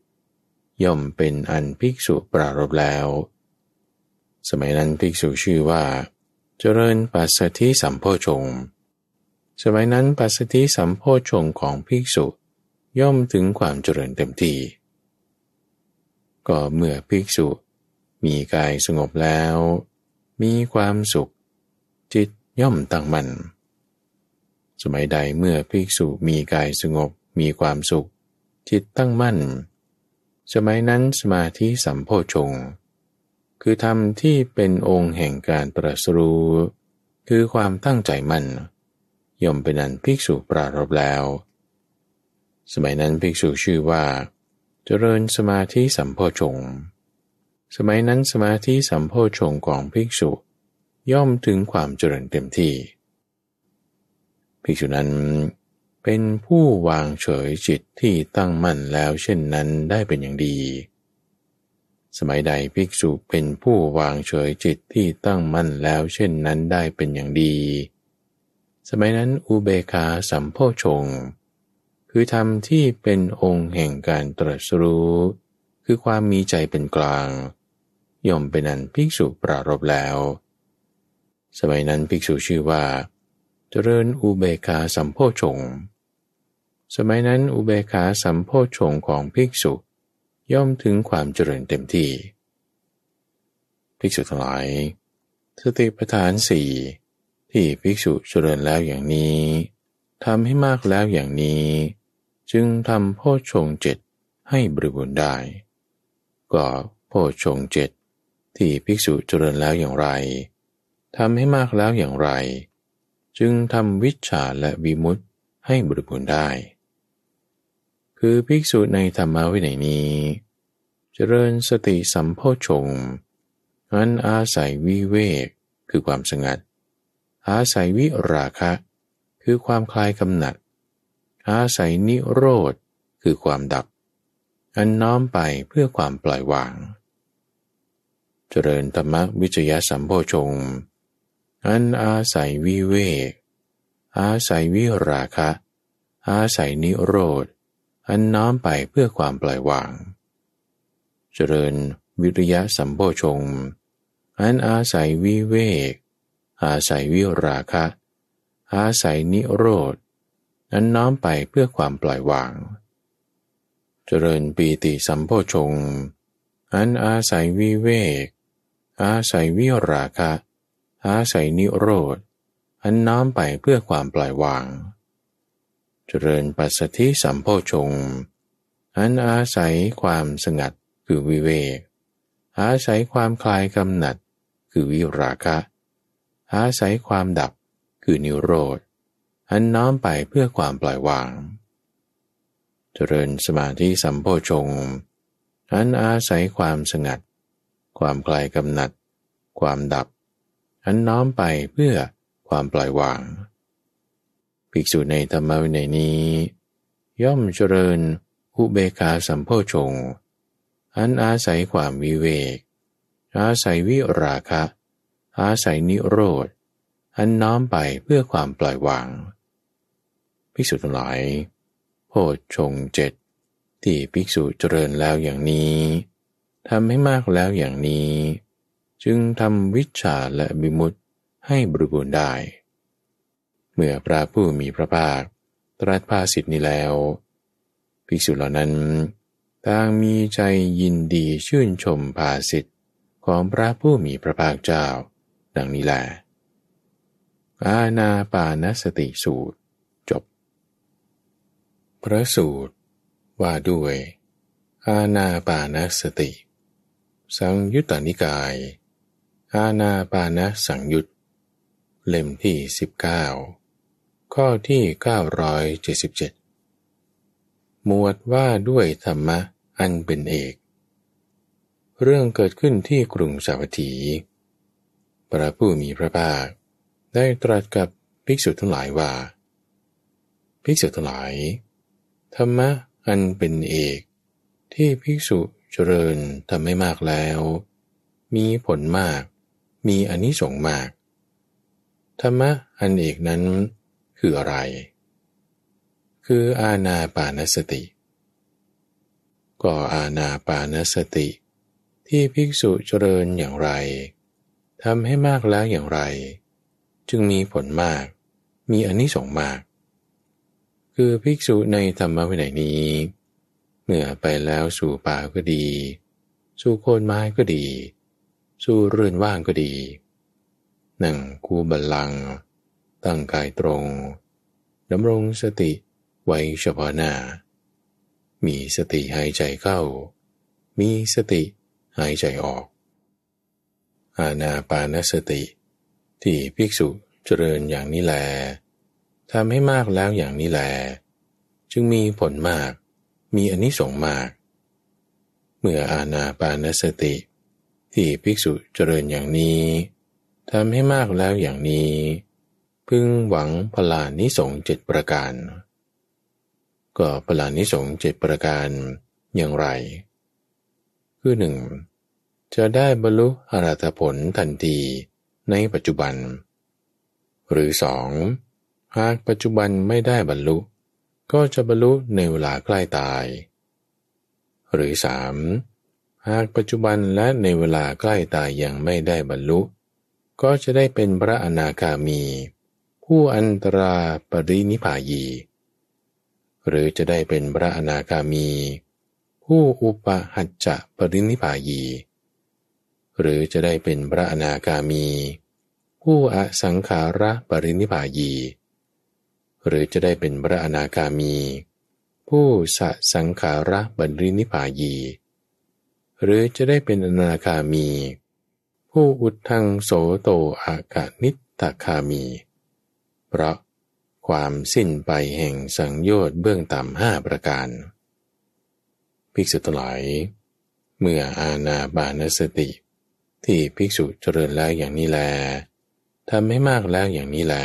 ย่อมเป็นอันภิกษุปรารบแล้ว สมัยนั้นภิกษุชื่อว่า เจริญปัสสธิสัมโพชงสมัยนั้นปัสสธิสัมโพชงของภิกษุย่อมถึงความเจริญเต็มที่ ก็เมื่อภิกษุมีกายสงบแล้ว มีความสุข จิตย่อมตั้งมัน่นสมัยใดเมื่อภิกษุมีกายสงบ มีความสุข จิตตั้งมั่น สมัยนั้นสมาธิสัมโพชงคือธรรมที่เป็นองค์แห่งการตรัสรู้ คือความตั้งใจมั่นย่อมเป็นอันภิกษุปรารบแล้วสมัยนั้นภิกษุชื่อว่า เจริญสมาธิสัมโพชง สมัยนั้นสมาธิสัมโพชงของภิกษุย่อมถึงความเจริญเต็มที่ ภิกษุนั้นเป็นผู้วางเฉยจิตที่ตั้งมั่นแล้วเช่นนั้นได้เป็นอย่างดี สมัยใดภิกษุเป็นผู้วางเฉยจิตที่ตั้งมั่นแล้ว เช่นนั้นได้เป็นอย่างดี สมัยนั้นอุเบกาสัมโพชงคือธรรมที่เป็นองค์แห่งการตรัสรู้ คือความมีใจเป็นกลาง ย่อมเป็นอันภิกษุปรารบแล้ว สมัยนั้นภิกษุชื่อว่า เจริญอุเบกาสัมโพชง สมัยนั้นอุเบกาสัมโพชงของภิกษุย่อมถึงความเจริญเต็มที่ ภิกษุทั้งหลายสติปัฏฐานสี่ที่ภิกษุเจริญแล้วอย่างนี้ทำให้มากแล้วอย่างนี้จึงทำโพชงเจ็ดให้บริบูรณ์ได้ก็โพชงเจ็ดที่ภิกษุเจริญแล้วอย่างไรทำให้มากแล้วอย่างไร จึงทำวิชาและวิมุตให้บริบูรณ์ได้ คือภิกษุในธรรมวินัยนี้ เจริญสติสัมโพชงอันอาศัยวิเวกคือความสงัดอาศัยวิราคะ คือความคลายกำหนัดอาศัยนิโรธคือความดับ อันน้อมไปเพื่อความปล่อยวาง เจริญธรรมวิจยะสัมโพชงอันอาศัยวิเวก อาศัยวิราคะ อาศัยนิโรธอันน้อมไปเพื่อความปล่อยวาง เจริญ วิริยะสัมโพชงอันอาศัยวิเวก อาศัยวิราคะ อาศัยนิโรธนั้นน้อมไปเพื่อความปล่อยวาง เจริญปีติสัมโพชง อันอาศัยวิเวก อาศัยวิราคะ อาศัยนิโรธ อันน้อมไปเพื่อความปล่อยวาง เจริญปัสสธิสัมโพชง อันอาศัยความสงัดคือวิเวก อาศัยความคลายกำหนัด คือวิราคะ อาศัยความดับคือนิโรธอันน้อมไปเพื่อความปล่อยวางเจริญสมาธิสัมโพชงอันอาศัยความสงัด ความไกลกำหนัด ความดับ อันน้อมไปเพื่อความปล่อยวาง ภิกษุในธรรมวินัยนี้ ย่อมเจริญอุเบกขาสัมโพชง อันอาศัยความวิเวก อาศัยวิราคะ อาศัยนิโรธอันน้อมไปเพื่อความปล่อยวางภิกษุทั้งหลายโพชฌงเจ็ดที่ภิกษุเจริญแล้วอย่างนี้ ทำให้มากแล้วอย่างนี้ จึงทำวิชาและบิมุตให้บริบูรณ์ได้ เมื่อพระผู้มีพระภาคตรัสภาสิทธินี้แล้ว ภิกษุเหล่านั้นต่างมีใจยินดีชื่นชมภาสิทธิของพระผู้มีพระภาคเจ้า ดังนี้แหละอาณาปานสติสูตรพระสูตรว่าด้วย อาณาปานสติ สังยุตตนิกาย อาณาปานสังยุตเล่มที่ 19 ข้อที่ 977 หมวดว่าด้วยธรรมะอันเป็นเอก เรื่องเกิดขึ้นที่กรุงสาวัตถี พระผู้มีพระภาค ได้ตรัสกับภิกษุทั้งหลายว่าภิกษุทั้งหลายธรรมะอันเป็นเอก ที่ภิกษุเจริญทำให้มากแล้ว มีผลมากมีอนิสงส์มากธรรมะอันเอกนั้นคืออะไร คืออาณาปานสติ ก็อาณาปานสติ ที่ภิกษุเจริญอย่างไรทำให้มากแล้วอย่างไร จึงมีผลมากมีอนิสงส์มากคือภิกษุในธรรมวินัยนี้เมื่อไปแล้วสู่ป่าก็ดี สู่โคนไม้ก็ดี สู่เรือนว่างก็ดีนั่งคูบาลลัง ตั้งกายตรงดำรงสติไว้เฉพาะหน้า มีสติหายใจเข้า มีสติหายใจออก อาณาปานสติ ที่ภิกษุเจริญอย่างนี้แลทำให้มากแล้วอย่างนี้แล จึงมีผลมาก มีอนนิสงส์มาก เมื่ออาณาปานสติที่ภิกษุเจริญอย่างนี้ ทำให้มากแล้วอย่างนี้ พึงหวังพลานิสงส์เจ็ดประการ ก็พลานิสงส์เจ็ดประการอย่างไร คือหนึ่ง จะได้บรรลุอรัตผลทันทีในปัจจุบัน หรือสองหากปัจจุบันไม่ได้บรรลุก็จะบรรลุในเวลาใกล้ตาย หรือ 3. หากปัจจุบันและในเวลาใกล้ตายยังไม่ได้บรรลุ ก็จะได้เป็นพระอนาคามี ผู้อันตราปรินิพายีหรือจะได้เป็นพระอนาคามี ผู้อุปหัจจะปรินิพายีหรือจะได้เป็นพระอนาคามี ผู้อสังขาระปรินิพายีหรือจะได้เป็นพระอนาคามี ผู้สะสังขาระบนรลินิพายี หรือจะได้เป็นอนาคามี ผู้อุดทังโสโตอากาศนิตคามี เพราะความสิ้นไปแห่งสังโยชน์เบื้องต่ำห้าประการ ภิกษุทั้งหลายเมื่อ อาณาบานสติ ที่ภิกษุเจริญแล้วอย่างนี้แลทำให้มากแล้วอย่างนี้แล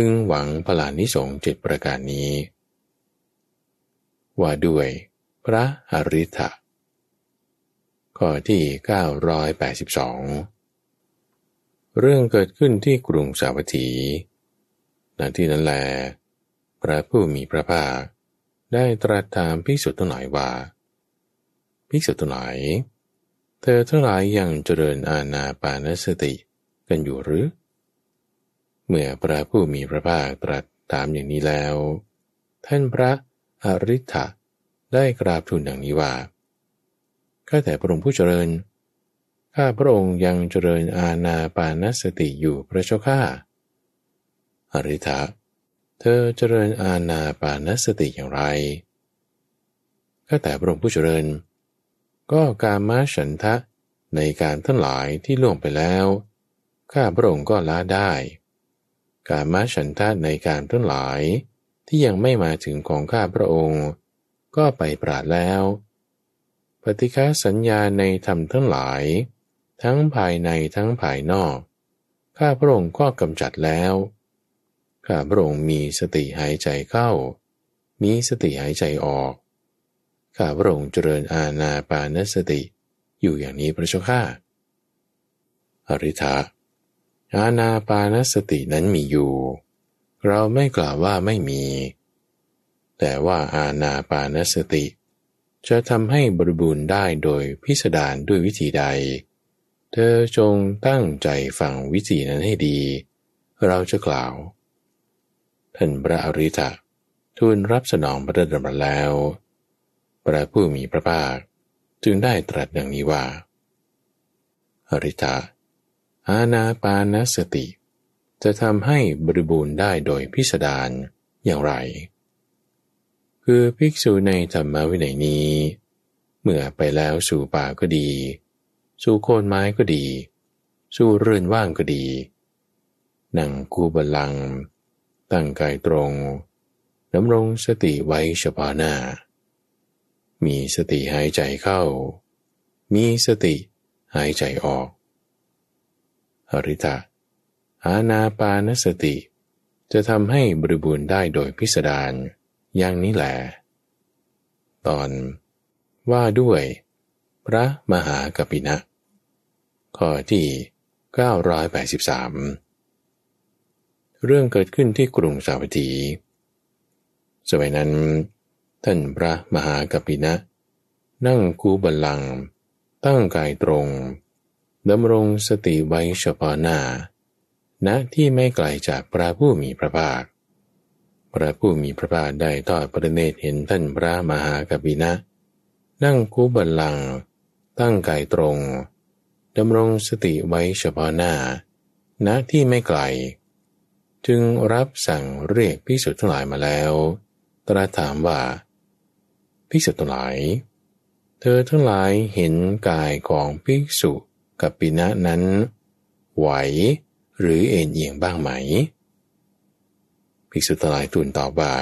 พึงหวังพลานิสงเจ็ดประการนี้ ว่าด้วยพระอริธะข้อที่ 982 เรื่องเกิดขึ้นที่กรุงสาวัตถีณที่นั้นแล พระผู้มีพระภาค ได้ตรัสถามภิกษุทั้งหลายว่าภิกษุทั้งหลายเธอทั้งหลายยังเจริญอาณาปานสติกันอยู่หรือเมื่อพระผู้มีพระภาคตรัสถามอย่างนี้แล้ว ท่านพระอริ t ะได้กราบทูลดังนี้ว่า ข้าแต่พระองค์ผู้เจริญ ข้าพระองค์ยังเจริญอาณาปานสติอยู่พระเจ้าข้าอริ t ะเธอเจริญอาณาปานสติอย่างไรข้าแต่พระองค์ผู้เจริญ ก็การมาฉันทะในการทั้งหลายที่ล่วงไปแล้ว ข้าพระองค์ก็ละได้กามาฉันทะในการทั้งหลายที่ยังไม่มาถึงของข้าพระองค์ ก็ไปปราดแล้ว ปฏิฆาสัญญาในธรรมทั้งหลาย ทั้งภายในทั้งภายนอก ข้าพระองค์ก็กำจัดแล้วข้าพระองค์มีสติหายใจเข้า มีสติหายใจออกข้าพระองค์เจริญอาณาปานสติ อยู่อย่างนี้พระชจ้าข้าอริธาอาณาปานสตินั้นมีอยู่ เราไม่กล่าวว่าไม่มี แต่ว่าอาณาปานสติ จะทำให้บริบูรณ์ได้โดยพิสดารด้วยวิธีใด เธอจงตั้งใจ ฟังวิธีนั้นให้ดี เราจะกล่าว ท่านพระอริธะทูลรับสนองพระดำรัสแล้วพระผู้มีพระภาคจึงได้ตรัสดังนี้ว่า อริธาอาณาปานสติ จะทำให้บริบูรณ์ได้โดยพิสดารอย่างไร คือภิกษุในธรรมวินัยนี้ เมื่อไปแล้วสู่ป่าก็ดี สู่โคนไม้ก็ดี สู่เรือนว่างก็ดี นั่งกูบลัง ตั้งกายตรง น้ำรงสติไว้เฉพาะหน้ามีสติหายใจเข้า มีสติหายใจออกอริตาอาณาปานสติ จะทำให้บริบูรณ์ได้โดยพิสดารอย่างนี้แหละตอนว่าด้วย พระมหากปินะ ข้อที่ 983 เรื่องเกิดขึ้นที่กรุงสาวัตถีสมัยนั้น ท่านพระมหากปินะ นั่งกูบัลลังตั้งกายตรงดำรงสติไว้เฉพาะหน้าณนะที่ไม่ไกลจากพระผู้มีพระภาคพระผู้มีพระภาคได้ทอดพระเนตรเห็นท่านพระมหากบินะนั่งคูบันลังตั้งกายตรงดำรงสติไว้เฉพาะหน้าณนะที่ไม่ไกล จึงรับสั่งเรียกพิสุทธิ์ทั้งหลายมาแล้ว ตรัสถามว่าพิสุทธิ์ทั้งหลายเธอทั้งหลายเห็นกายของภิกษุกับปีนะ นั้น ไหว หรือเอ็นเอียงบ้างไหม ภิกษุทั้งหลายทูลตอบ ว่า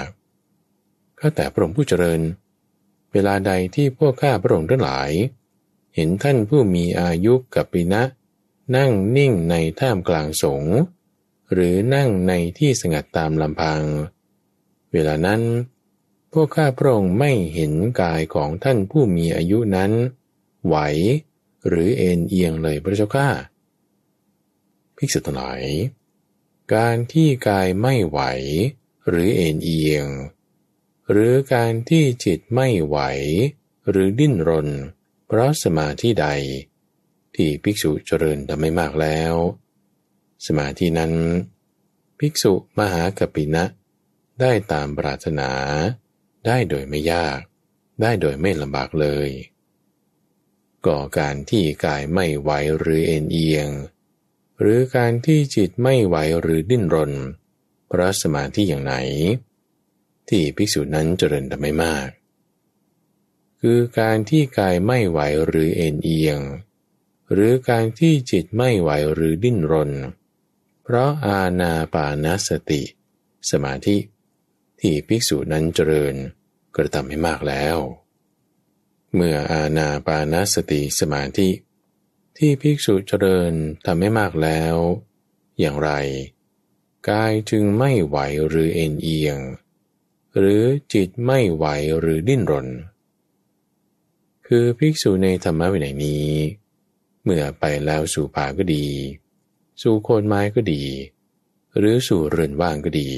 ข้าแต่ พระองค์ผู้เจริญ เวลาใดที่พวกข้าพระองค์ทั้ง หลาย เห็นท่านผู้มีอายุกับปีนะ นั่งนิ่งในท่ามกลางสงฆ์หรือนั่งในที่สงัดตามลำพัง เวลานั้น พวกข้าพระองค์ไม่เห็นกายของท่านผู้มีอายุนั้นไหวหรือเอ็นเอียงเลยพระเจ้าข้าภิกษุทั้งหลายการที่กายไม่ไหว หรือเอ็นเอียง หรือการที่จิตไม่ไหว หรือดิ้นรน เพราะสมาธิใด ที่ภิกษุเจริญทำไม่มากแล้ว สมาธินั้น ภิกษุมหากปินะ ได้ตามปรารถนา ได้โดยไม่ยาก ได้โดยไม่ลำบากเลยก่อการที่กายไม่ไหวหรือเอ็นเอียง หรือการที่จิตไม่ไหวหรือดิ้นรนพระสมาธิอย่างไหน ที่ภิกษุนั้นเจริญทำไม่มากคือการที่กายไม่ไหวหรือเอ็นเอียง หรือการที่จิตไม่ไหวหรือดิ้นรน เพราะอาณาปานสติ สมาธิที่ภิกษุนั้นเจริญกระทำให้มากแล้วเมื่ออาณาปานสติสมาธิที่ภิกษุเจริญทำให้มากแล้ว อย่างไรกายจึงไม่ไหวหรือเอ็นเอียง หรือจิตไม่ไหวหรือดิ้นรน คือภิกษุในธรรมะวินัยนี้ เมื่อไปแล้วสู่ป่าก็ดี สู่โคนไม้ก็ดี หรือสู่เรือนว่างก็ดี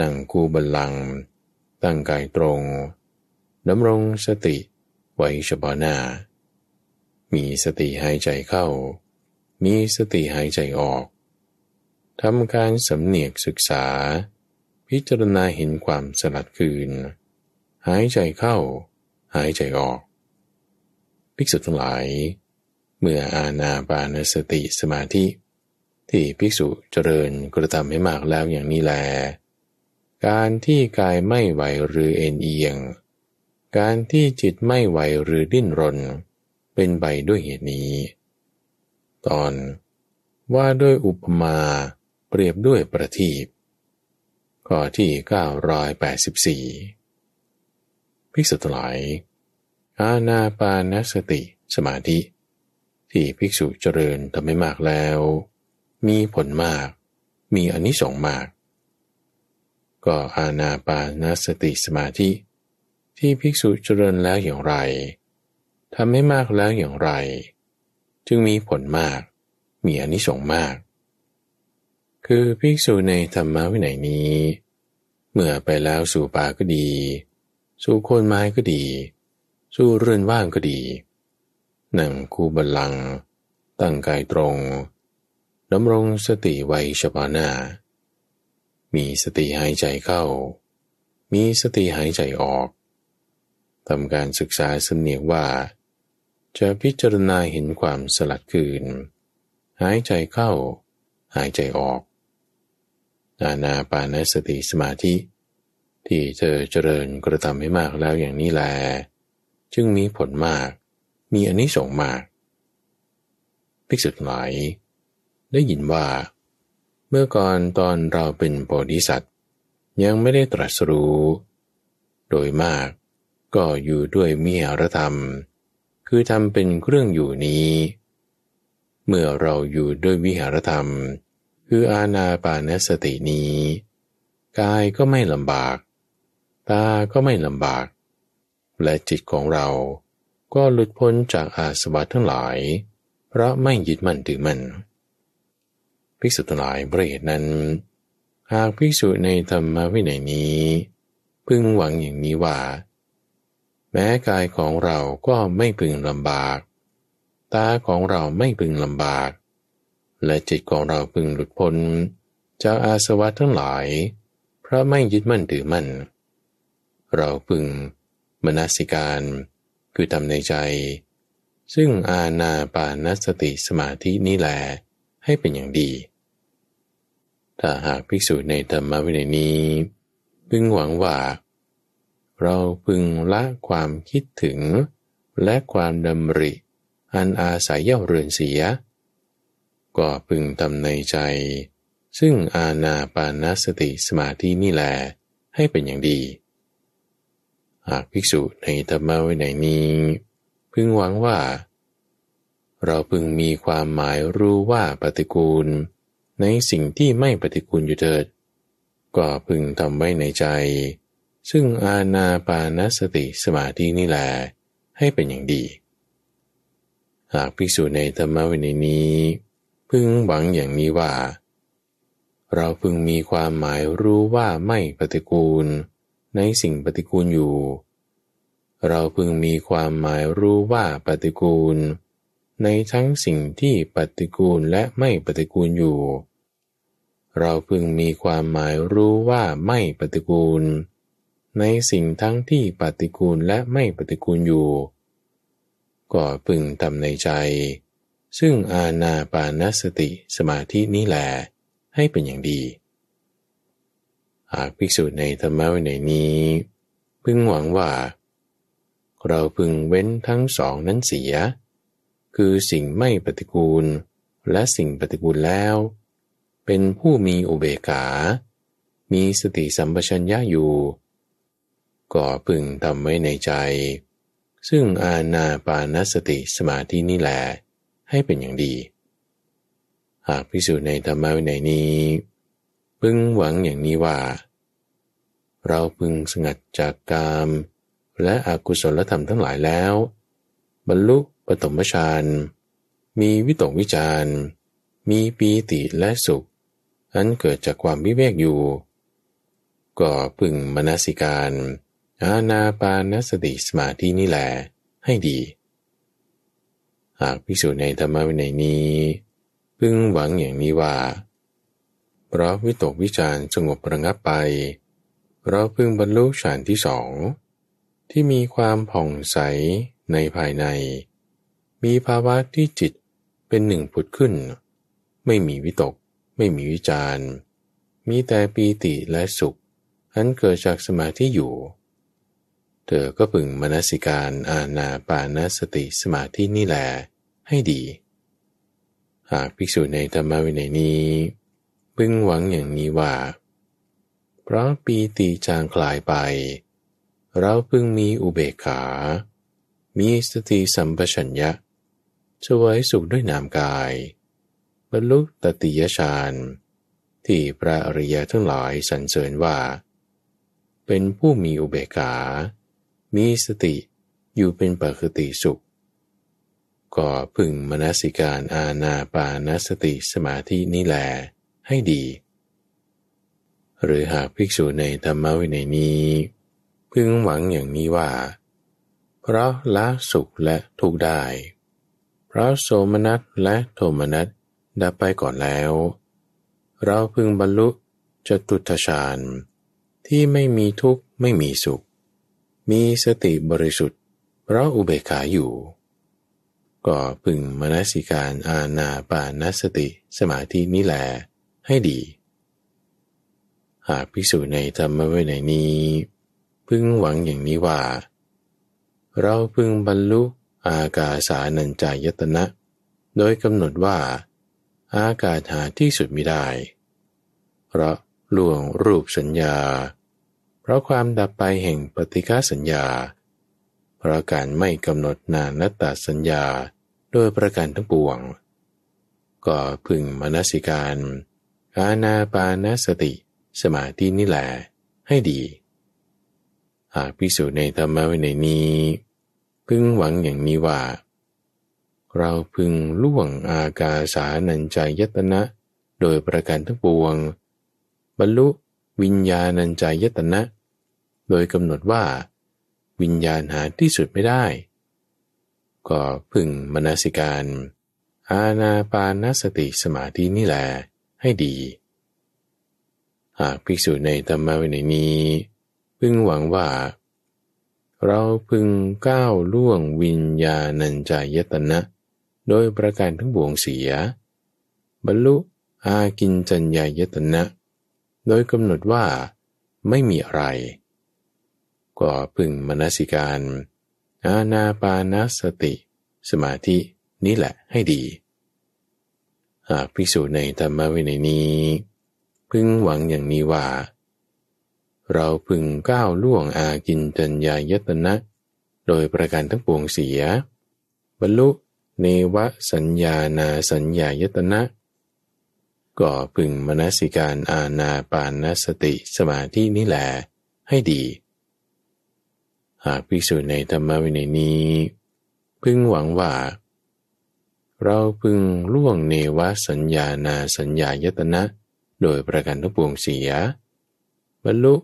นั่งกูบัลัง ตั้งกายตรงดำรงสติไว้เฉพาะหน้า มีสติหายใจเข้า มีสติหายใจออก ทำการสำเนียกศึกษา พิจารณาเห็นความสลัดคืน หายใจเข้า หายใจออก ภิกษุทั้งหลาย เมื่ออาณาปานสติสมาธิ ที่ภิกษุเจริญกระทำให้มากแล้วอย่างนี้แล การที่กายไม่ไหวหรือเอ็นเอียงการที่จิตไม่ไหวหรือดิ้นรนเป็นไปด้วยเหตุนี้ ตอนว่าด้วยอุปมาเปรียบด้วยประทีปข้อที่ 984 ภิกษุทั้งหลายอาณาปานสติสมาธิ ที่ภิกษุเจริญทำไม่มากแล้ว มีผลมากมีอนิสงส์มาก ก็อาณาปานสติสมาธิที่ภิกษุเจริญแล้วอย่างไร ทำให้มากแล้วอย่างไร จึงมีผลมาก มีอนิสงส์มาก คือภิกษุในธรรมวินัยนี้ เมื่อไปแล้วสู่ป่าก็ดี สู่โคนไม้ก็ดี สู่เรือนว่างก็ดี นั่ง คูบัลลัง ตั้งกายตรงดำรงสติไว้เฉพาะหน้ามีสติหายใจเข้า มีสติหายใจออกทำการศึกษาเสนียว่า จะพิจารณาเห็นความสลัดคืน หายใจเข้า หายใจออก นานาปานสติสมาธิ ที่เธอเจริญกระทำให้มากแล้วอย่างนี้แลจึงมีผลมากมีอันนี้ส่งมาก ภิกษุหลายได้ยินว่า เมื่อก่อนตอนเราเป็นโพธิสัตว์ ยังไม่ได้ตรัสรู้ โดยมากก็อยู่ด้วยเมีารธรรม คือทำเป็นเครื่องอยู่นี้ เมื่อเราอยู่ด้วยวิหารธรรม คืออาณาปานสตินี้ กายก็ไม่ลำบาก ตาก็ไม่ลำบาก และจิตของเราก็หลุดพ้นจากอาสวะทั้งหลายเพราะไม่ยึดมั่นถือมั่น ภิกษุทั้งหลายประเหตุนั้น หากภิกษุในธรรมวินัยนี้ พึงหวังอย่างนี้ว่าแม้กายของเราก็ไม่พึงลำบาก ตาของเราไม่พึงลำบาก และจิตของเราพึงหลุดพ้นจากอาสวะทั้งหลาย เพราะไม่ยึดมั่นถือมั่น เราพึงมนสิการคือทำในใจ ซึ่งอาณาปานสติสมาธินี่แหลให้เป็นอย่างดี ถ้าหากภิกษุในธรรมวินัยนี้ พึงหวังว่าเราพึงละความคิดถึง และความดำริ อันอาศัยเย่าเรือนเสีย ก็พึงทำในใจ ซึ่งอาณาปานสติสมาธินี่แล ให้เป็นอย่างดี หากภิกษุในธรรมะไว้ไหนนี้ พึงหวังว่า เราพึงมีความหมายรู้ว่าปฏิกูล ในสิ่งที่ไม่ปฏิกูลอยู่เถิด ก็พึงทำไว้ในใจซึ่งอาณาปานสติสมาธินี่แหละให้เป็นอย่างดี หากภิกษุในธรรมวินัยนี้ พึงหวังอย่างนี้ว่า เราพึงมีความหมายรู้ว่าไม่ปฏิกูล ในสิ่งปฏิกูลอยู่ เราพึงมีความหมายรู้ว่า ปฏิกูล ในทั้งสิ่งที่ปฏิกูลและไม่ปฏิกูลอยู่ เราพึงมีความหมายรู้ว่าไม่ปฏิกูลในสิ่งทั้งที่ปฏิกูลและไม่ปฏิกูลอยู่ ก็พึงทำในใจ ซึ่งอาณาปานสติสมาธินี้แหลให้เป็นอย่างดี หากภิกษุในธรรมะในนี้ พึงหวังว่า เราพึงเว้นทั้งสองนั้นเสีย คือสิ่งไม่ปฏิกูลและสิ่งปฏิกูลแล้ว เป็นผู้มีอุเบกขา มีสติสัมปชัญญะอยู่ก็พึงทำไว้ในใจ ซึ่งอาณาปานสติสมาธินี่แหละให้เป็นอย่างดี หากพิสูจน์ในธรรมะวินัยนี้ พึงหวังอย่างนี้ว่า เราพึงสงัดจากกามและอกุศลธรรมทั้งหลายแล้ว บรรลุปฐมฌาน มีวิตกวิจาร มีปีติและสุขอันเกิดจากความวิเวกอยู่ ก็พึงมนสิการอาณาปานสติสมาธินี่แหละให้ดี หากพิสูจน์ในธรรมวินัยนี้พึงหวังอย่างนี้ว่า เพราะวิตกวิจารสงบประงับไปเราพึงบรรลุฌานที่สอง ที่มีความผ่องใสในภายใน มีภาวะที่จิตเป็นหนึ่งผุดขึ้น ไม่มีวิตกไม่มีวิจารมีแต่ปีติและสุขอันเกิดจากสมาธิอยู่เธอก็พึงมนสิการอาณาปานสติสมาธินี่แหลให้ดี หากภิกษุในธรรมวินัยนี้ พึงหวังอย่างนี้ว่า เพราะปีติจางคลายไป เราพึงมีอุเบกขา มีสติสัมปชัญญะสวยสุขด้วยนามกาย บรรลุตติยฌานที่พระอริยทั้งหลายสรรเสริญว่า เป็นผู้มีอุเบกขามีสติอยู่เป็นปกติสุขก็พึงมนสิการอาณาปานสติสมาธินี้แหลให้ดี หรือหากภิกษุในธรรมวินัยนี้ พึงหวังอย่างนี้ว่า เพราะละสุขและทุกข์ได้ เพราะโสมนัสและโทมนัสดับไปก่อนแล้ว เราพึงบรรลุจตุตฌานที่ไม่มีทุกข์ไม่มีสุขมีสติบริสุทธิ์ เพราะอุเบกขาอยู่ ก็พึงมนสิการอาณาปานสติสมาธินี้แหลให้ดี หากภิกษุในธรรมวไนนี้ พึงหวังอย่างนี้ว่า เราพึงบรรลุอากาสานัญจายตนะ โดยกำหนดว่า อากาศหาที่สุดมิได้ เพราะล่วงรูปสัญญาพราะความดับไปแห่งปฏิฆาสัญญา เพราะการไม่กำหนดนานัตตาสัญญา โดยประการทั้งปวง ก็พึง มนสิการอาณาปานสติ สมาธินี่แหละให้ดี หากพิสูจน์ในธรรมะไว้ในนี้ พึง หวังอย่างนี้ว่า เราพึงล่วงอากาสานัญจายตนะ โดยประการทั้งปวงบรรลุวิญญาณัญจายตนะโดยกำหนดว่า วิญญาณหาที่สุดไม่ได้ ก็พึงมนสิการ อาณาปานสติสมาธินี่แหละให้ดี หากภิกษุในธรรมะวินัยนี้ พึงหวังว่า เราพึงก้าวล่วงวิญญาณัญจายตนะ โดยประการทั้งบวงเสีย บรรลุอากินจัญญายตนะ โดยกำหนดว่าไม่มีอะไรก็พึงมนสิการ อาณาปานสติ สมาธินี่แหละให้ดี หากภิกษุในธรรมวินัยนี้ พึงหวังอย่างนี้ว่า เราพึงก้าวล่วงอากินจัญญายตนะโดยประการทั้งปวงเสียบรรลุเนวสัญญานาสัญญายตนะก็พึงมนสิการอาณาปานสติสมาธินี่แหละให้ดีหากภิกษุในธรรมวินัยนี้ พึงหวังว่า เราพึงล่วงเนวสัญญา นาสัญญายตนะโดยประการทุกปวงเสียบรรลุ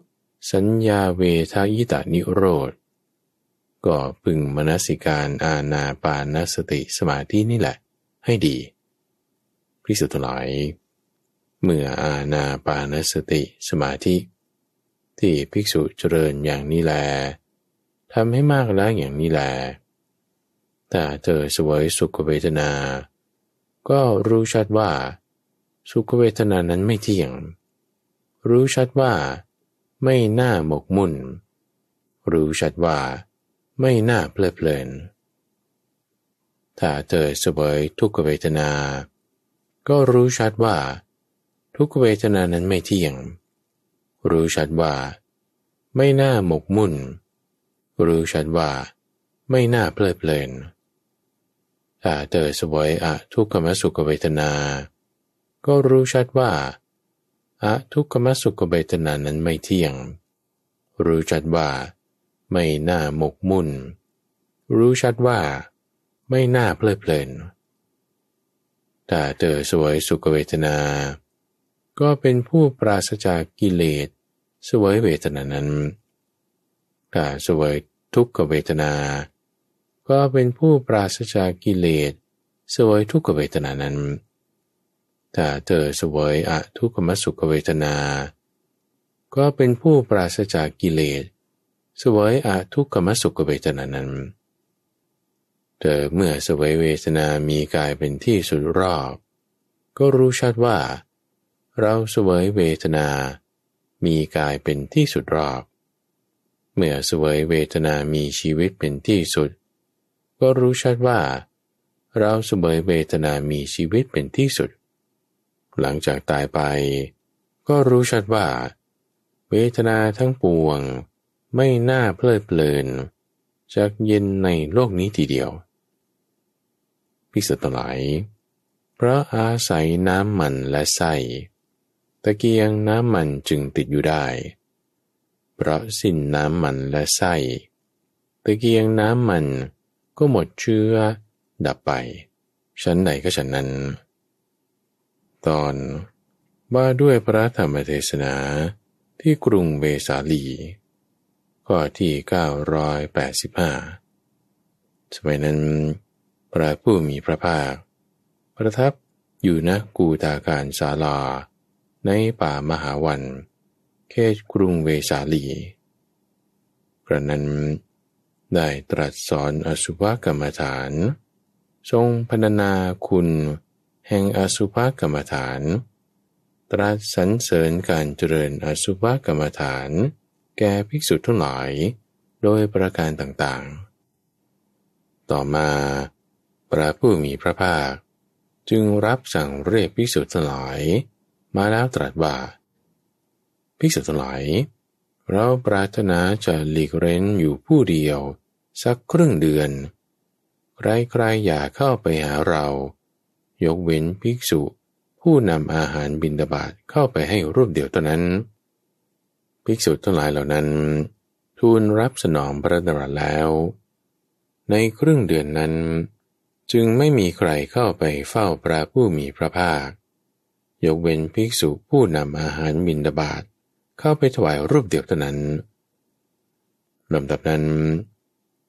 สัญญาเวทายตานิโรธ ก็พึงมนสิการอาณาปานสติสมาธินี่แหละให้ดี พิสุทธิ์หลาย เมื่ออาณาปานสติสมาธิ ที่ภิกษุเจริญอย่างนี้แลทำให้มากแล้วอย่างนี้แหละแต่เธอสวยสุขเวทนา ก็รู้ชัดว่า สุขเวทนานั้นไม่เที่ยง รู้ชัดว่าไม่น่าหมกมุ่น รู้ชัดว่าไม่น่าเพลิดเพลิน ถ้าเธอสวยทุกขเวทนา ก็รู้ชัดว่า ทุกขเวทนานั้นไม่เที่ยง รู้ชัดว่า ไม่น่าหมกมุ่นรู้ฉันว่าไม่น่าเพลิดเพลินถ้าเธอสวยอะทุกขมสุขเวทนา ก็รู้ชัดว่า อะทุกขมสุขเวทนานั้นไม่เที่ยง รู้ชัดว่า ไม่น่าหมกมุ่น รู้ชัดว่าไม่น่าเพลิดเพลินถ้าเธอสวยสุขเวทนา ก็เป็นผู้ปราศจากกิเลสสวยเวทนานั้นาสวยทุกขเวทนา ก็เป็นผู้ปราศจากกิเลสสวยทุกขเวทนานั้นถ้าเธอสวยอะทุกขมสุขเวทนา ก็เป็นผู้ปราศจากกิเลสสวยอะทุกขมสุขเวทนานั้น เธอเมื่อสวยเวทนามีกายเป็นที่สุดรอบ ก็รู้ชัดว่า เราสวยเวทนา มีกายเป็นที่สุดรอบเมื่อสวยเวทนา มีชีวิตเป็นที่สุด ก็รู้ชัดว่า เราสวยเวทนา มีชีวิตเป็นที่สุด หลังจากตายไป ก็รู้ชัดว่า เวทนาทั้งปวงไม่น่า เพลิดเพลินจากเย็นในโลกนี้ทีเดียว พิสตหลายเพราะอาศัยน้ำมันและ ไส้ตะเกียงน้ำมันจึงติดอยู่ได้พราะสิ้นน้ำมันและไส้ตะเกียงน้ำมันก็หมดเชื้อดับไปชั้นใดก็ฉันนั้น ตอนว่าด้วยพระธรรมเทศนาที่กรุงเวสาลี ข้อที่ 985 สมัยนั้นพระผู้มีพระภาค ประทับอยู่ณกูตาการศาลาในป่ามหาวันเเขตกรุงเวสาลีกระนั้นได้ตรัสสอนอสุภกรรมฐาน ทรงพรรณนาคุณแห่งอสุภกรรมฐานตรัสสรรเสริญการเจริญอสุภกรรมฐาน แก่ภิกษุทั้งหลายโดยประการต่างๆ ต่อมาพระผู้มีพระภาคจึงรับสั่งเรียกภิกษุทั้งหลายมาแล้วตรัสว่าาภิกษุทั้งหลาย เราปรารถนาจะหลีกเร้นอยู่ผู้เดียว สักครึ่งเดือน ใครๆ อย่าเข้าไปหาเรา ยกเว้นภิกษุผู้นำอาหารบินดาบาดเข้าไปให้รูปเดียวเท่านั้น ภิกษุทั้งหลายเหล่านั้น ทูลรับสนองพระดรัสแล้ว ในครึ่งเดือนนั้นจึงไม่มีใครเข้าไปเฝ้าพระผู้มีพระภาค ยกเว้นภิกษุผู้นำอาหารบินดาบาดเข้าไปถวายรูปเดียวเท่านั้นลำดับนั้น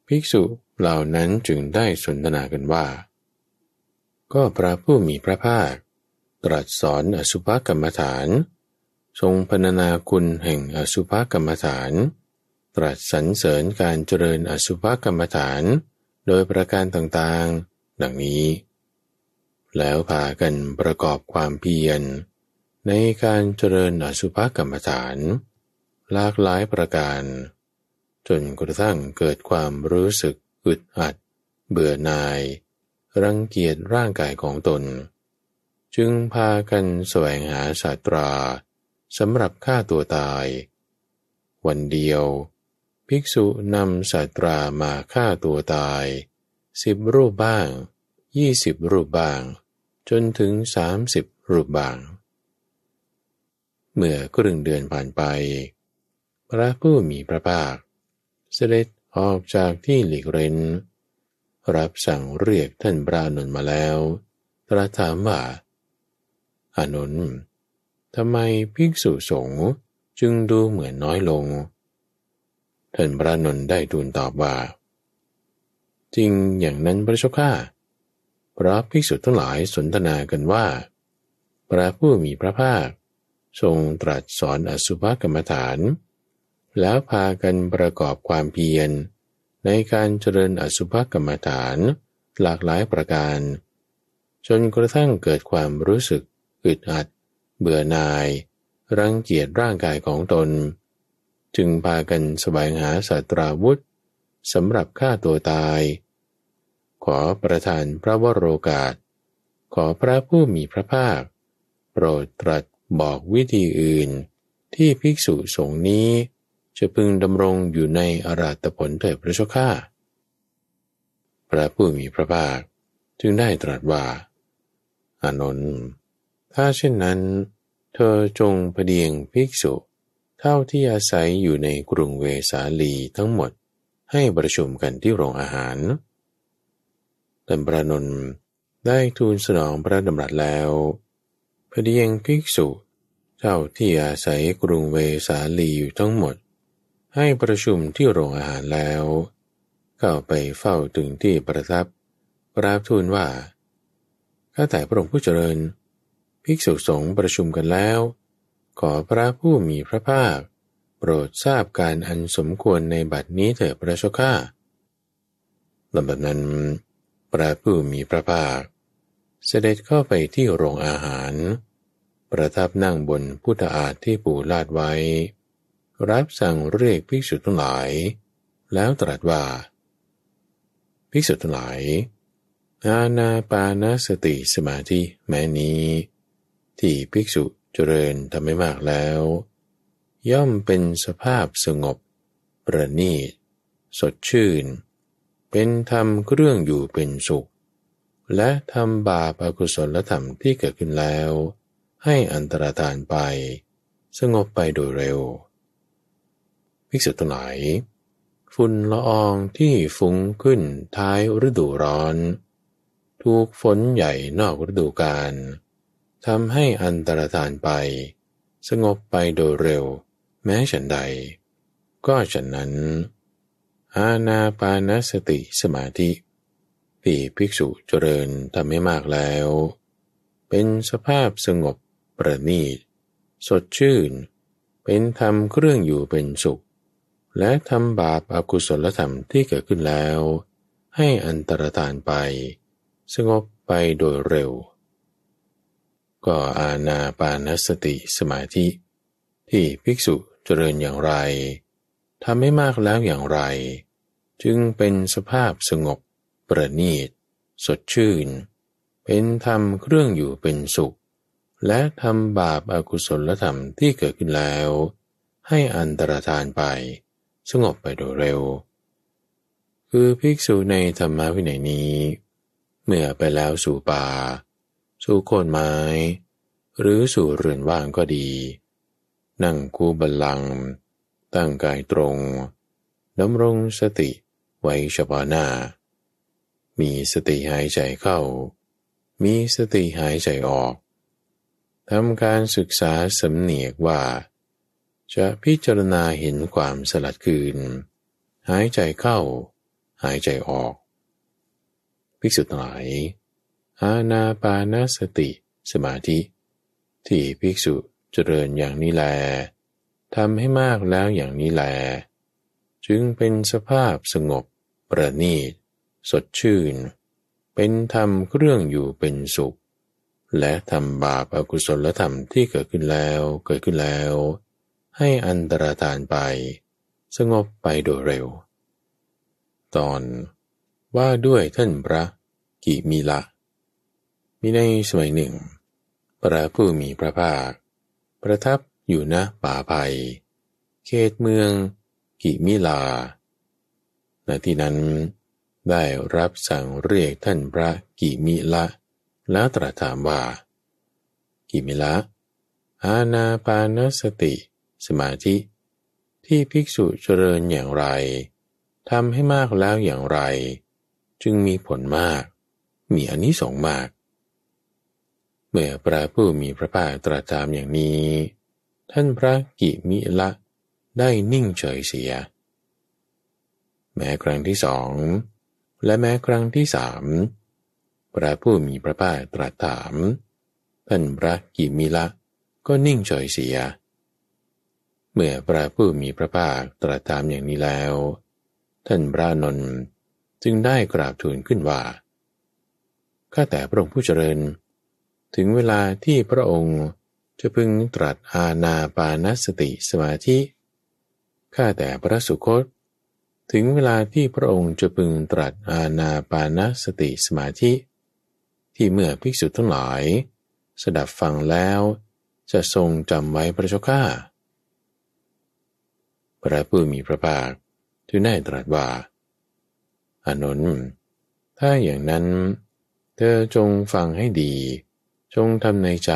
ภิกษุเหล่านั้นจึงได้สนทนากันว่า ก็พระผู้มีพระภาคตรัสสอนอสุภกรรมฐาน ทรงพรรณนาคุณแห่งอสุภกรรมฐาน ตรัสสรรเสริญการเจริญอสุภกรรมฐาน โดยประการต่างๆ ดังนี้ แล้วพากันประกอบความเพียรในการเจริญอสุภกรรมฐานหลากหลายประการ จนกระทั่งเกิดความรู้สึก อึดอัด เบื่อหน่าย รังเกียจร่างกายของตน จึงพากันแสวงหาศาสตราสำหรับฆ่าตัวตาย วันเดียว ภิกษุนำศาสตรามาฆ่าตัวตายสิบรูปบ้างยี่สิบรูปบ้าง จนถึงสามสิบรูปบ้างเมื่อครึ่งเดือนผ่านไป พระผู้มีพระภาค เสด็จออกจากที่หลีกเร้น รับสั่งเรียกท่านพระนนมาแล้วตรัสถามว่าอานนท์ทำไมภิกษุสงฆ์จึงดูเหมือนน้อยลง ท่านพระนนได้ทูลตอบว่า จริงอย่างนั้นพระชก้า้าพระภิกษุทั้งหลายสนทนากันว่า พระผู้มีพระภาคทรงตรัสสอนอสุภกรรมฐาน แล้วพากันประกอบความเพียร ในการเจริญอสุภกรรมฐานหลากหลายประการ จนกระทั่งเกิดความรู้สึก อึดอัดเบื่อหน่าย รังเกียจร่างกายของตน จึงพากันสบายหาสัตราวุธสำหรับฆ่าตัวตาย ขอประทานพระวโรกาส ขอพระผู้มีพระภาค โปรดตรัสบอกวิธีอื่นที่ภิกษุสงฆ์นี้ จะพึงดำรงอยู่ในอาราตผลเถิดพระชก้าาพระผู้มีพระภาคจึงได้ตรัสว่าอานนท์ถ้าเช่นนั้น เธอจงประเดียงภิกษุ เท่าที่อาศัยอยู่ในกรุงเวสาลีทั้งหมดให้ประชุมกันที่โรงอาหาร แต่พระนนท์ได้ทูลสนองพระดำรัสแล้วพเดียงภิกษุเจ้าที่อาศัยกรุงเวสาลีอยู่ทั้งหมด ให้ประชุมที่โรงอาหารแล้วเข้าไปเฝ้าถึงที่ประทับราบทูลว่าข้าแต่พระองค์ผู้เจริญ ภิกษุสงฆ์ประชุมกันแล้ว ขอพระผู้มีพระภาค โปรดทราบการอันสมควรในบัดนี้เถิดพระชก้าลำดับนั้นพระผู้มีพระภาคเสด็จเข้าไปที่โรงอาหาร ประทับนั่งบนพุทธาฏที่ปูลาดไว้ รับสั่งเรียกภิกษุทั้งหลาย แล้วตรัสว่า ภิกษุทั้งหลาย อาณาปานาสติสมาธิแม้นี้ ที่ภิกษุเจริญทำไม่มากแล้ว ย่อมเป็นสภาพสงบ ประณีต สดชื่น เป็นธรรมเครื่องอยู่เป็นสุขและทำบาปอกุศลธรรมที่เกิดขึ้นแล้ว ให้อันตรธานไป สงบไปโดยเร็วภิกษุทัวงหนฝุ่นละอองที่ฟุ้งขึ้นท้ายฤดูร้อนถูกฝนใหญ่นอกฤดูกาลทำให้อันตรธานไป สงบไปโดยเร็ว แม้ฉันใด ก็ฉันนั้น อาณาปานสติสมาธิที่ภิกษุเจริญ ทำให้มากแล้ว เป็นสภาพสงบประณีตสดชื่น เป็นธรรมเครื่องอยู่เป็นสุข และทำบาปอากุศลธรรมที่เกิดขึ้นแล้ว ให้อันตรธานไปสงบไปโดยเร็ว ก็อาณาปานสติสมาธิที่ภิกษุเจริญอย่างไร ทำให้มากแล้วอย่างไร จึงเป็นสภาพสงบประณีต สดชื่น เป็นธรรมเครื่องอยู่เป็นสุข และทำบาปอากุศลธรรมที่เกิดขึ้นแล้ว ให้อันตรธานไป สงบไปโดยเร็ว คือภิกษุในธรรมวินัยนี้ เมื่อไปแล้วสู่ป่า สู่โคนไม้ หรือสู่เรือนว่างก็ดี นั่งกูบัลลัง ตั้งกายตรงดำรงสติไว้เฉพาะหน้ามีสติหายใจเข้า มีสติหายใจออก ทำการศึกษาสำเนียกว่า จะพิจารณาเห็นความสลัดคืน หายใจเข้า หายใจออกภิกษุทั้งหลายอาณาปานาสติสมาธิ ที่ภิกษุเจริญอย่างนี้แลทำให้มากแล้วอย่างนี้แล จึงเป็นสภาพสงบประณีตสดชื่น เป็นธรรมเครื่องอยู่เป็นสุข และทำบาปอากุศลธรรมที่เกิดขึ้นแล้วเกิดขึ้นแล้ว ให้อันตรธานไป สงบไปโดยเร็ว ตอนว่าด้วยท่านพระกิมีละมีในสมัยหนึ่งพระผู้มีพระภาค ประทับอยู่ณป่าไผ่เขตเมืองกิมิลา ณที่นั้นได้รับสั่งเรียกท่านพระกิมิละ แล้วตรัสถามว่า กิมิละ อาณาปานสติ สมาธิ ที่ภิกษุเจริญอย่างไรทำให้มากแล้วอย่างไร จึงมีผลมาก มีอันนี้สองมาก เมื่อพระผู้มีพระภาคตรัสถามอย่างนี้ ท่านพระกิมิละ ได้นิ่งเฉยเสีย แม้ครั้งที่สองและแม้ครั้งที่สามพระผู้มีพระภาคตรัสถาม ท่านพระกิมิละก็นิ่งเฉยเสีย เมื่อพระผู้มีพระภาคตรัสถามอย่างนี้แล้ว ท่านพระนนท์จึงได้กราบทูลขึ้นว่า ข้าแต่พระองค์ผู้เจริญ ถึงเวลาที่พระองค์จะพึงตรัสอาณาปานสติสมาธิข้าแต่พระสุคตถึงเวลาที่พระองค์จะพึงตรัสอาณาปานสติสมาธิ ที่เมื่อภิกษุทั้งหลายสดับฟังแล้วจะทรงจำไว้พระชก้าข้าพระผู้มีพระภาคจึงได้ตรัสว่าอานนท์ถ้าอย่างนั้นเธอจงฟังให้ดี จงทำในใจ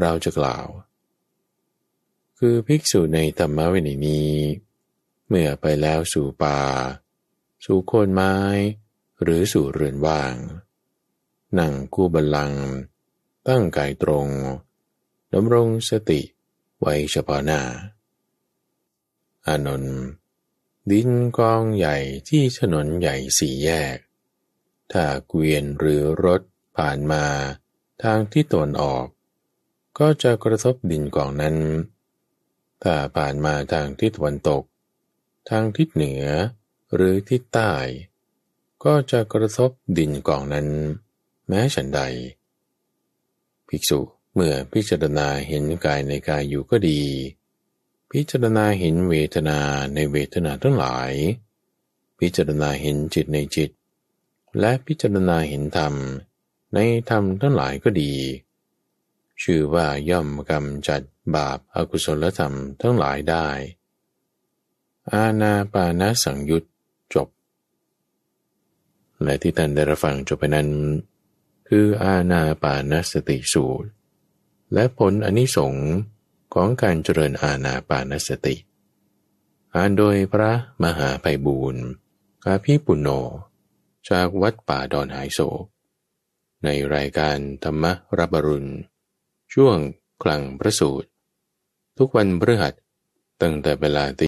เราจะกล่าว คือภิกษุในธรรมะวินัยนี้เมื่อไปแล้วสู่ป่า สู่โคนไม้ หรือสู่เรือนว่าง นั่งคู่บัลลัง ตั้งกายตรงดำรงสติไว้เฉพาะหน้าอานนท์ดินกองใหญ่ที่ถนนใหญ่สี่แยก ถ้าเกวียนหรือรถผ่านมาทางที่ตนออก ก็จะกระทบดินกองนั้น ถ้าผ่านมาทางที่ตะวันตกทางทิศเหนือหรือทิศใต้ก็จะกระทบดินกองนั้น แม้ฉันใดภิกษุเมื่อพิจารณาเห็นกายในกายอยู่ก็ดี พิจารณาเห็นเวทนาในเวทนาทั้งหลาย พิจารณาเห็นจิตในจิต และพิจารณาเห็นธรรมในธรรมทั้งหลายก็ดี ชื่อว่าย่อมกำจัดบาปอากุศลธรรมทั้งหลายได้อาณาปานาสังยุตจบ และที่ท่านได้รับฟังจบไปนั้น คืออาณาปานสติสูตร และผลอนิสงของการเจริญอาณาปานสติ อ่านโดยพระมหาไพบูรณ์อาภิปุโนจากวัดป่าดอนหายโศในรายการธรรมรับรุณ ช่วงกลางพระสูตร ทุกวันพฤหัสตั้งแต่เวลาตี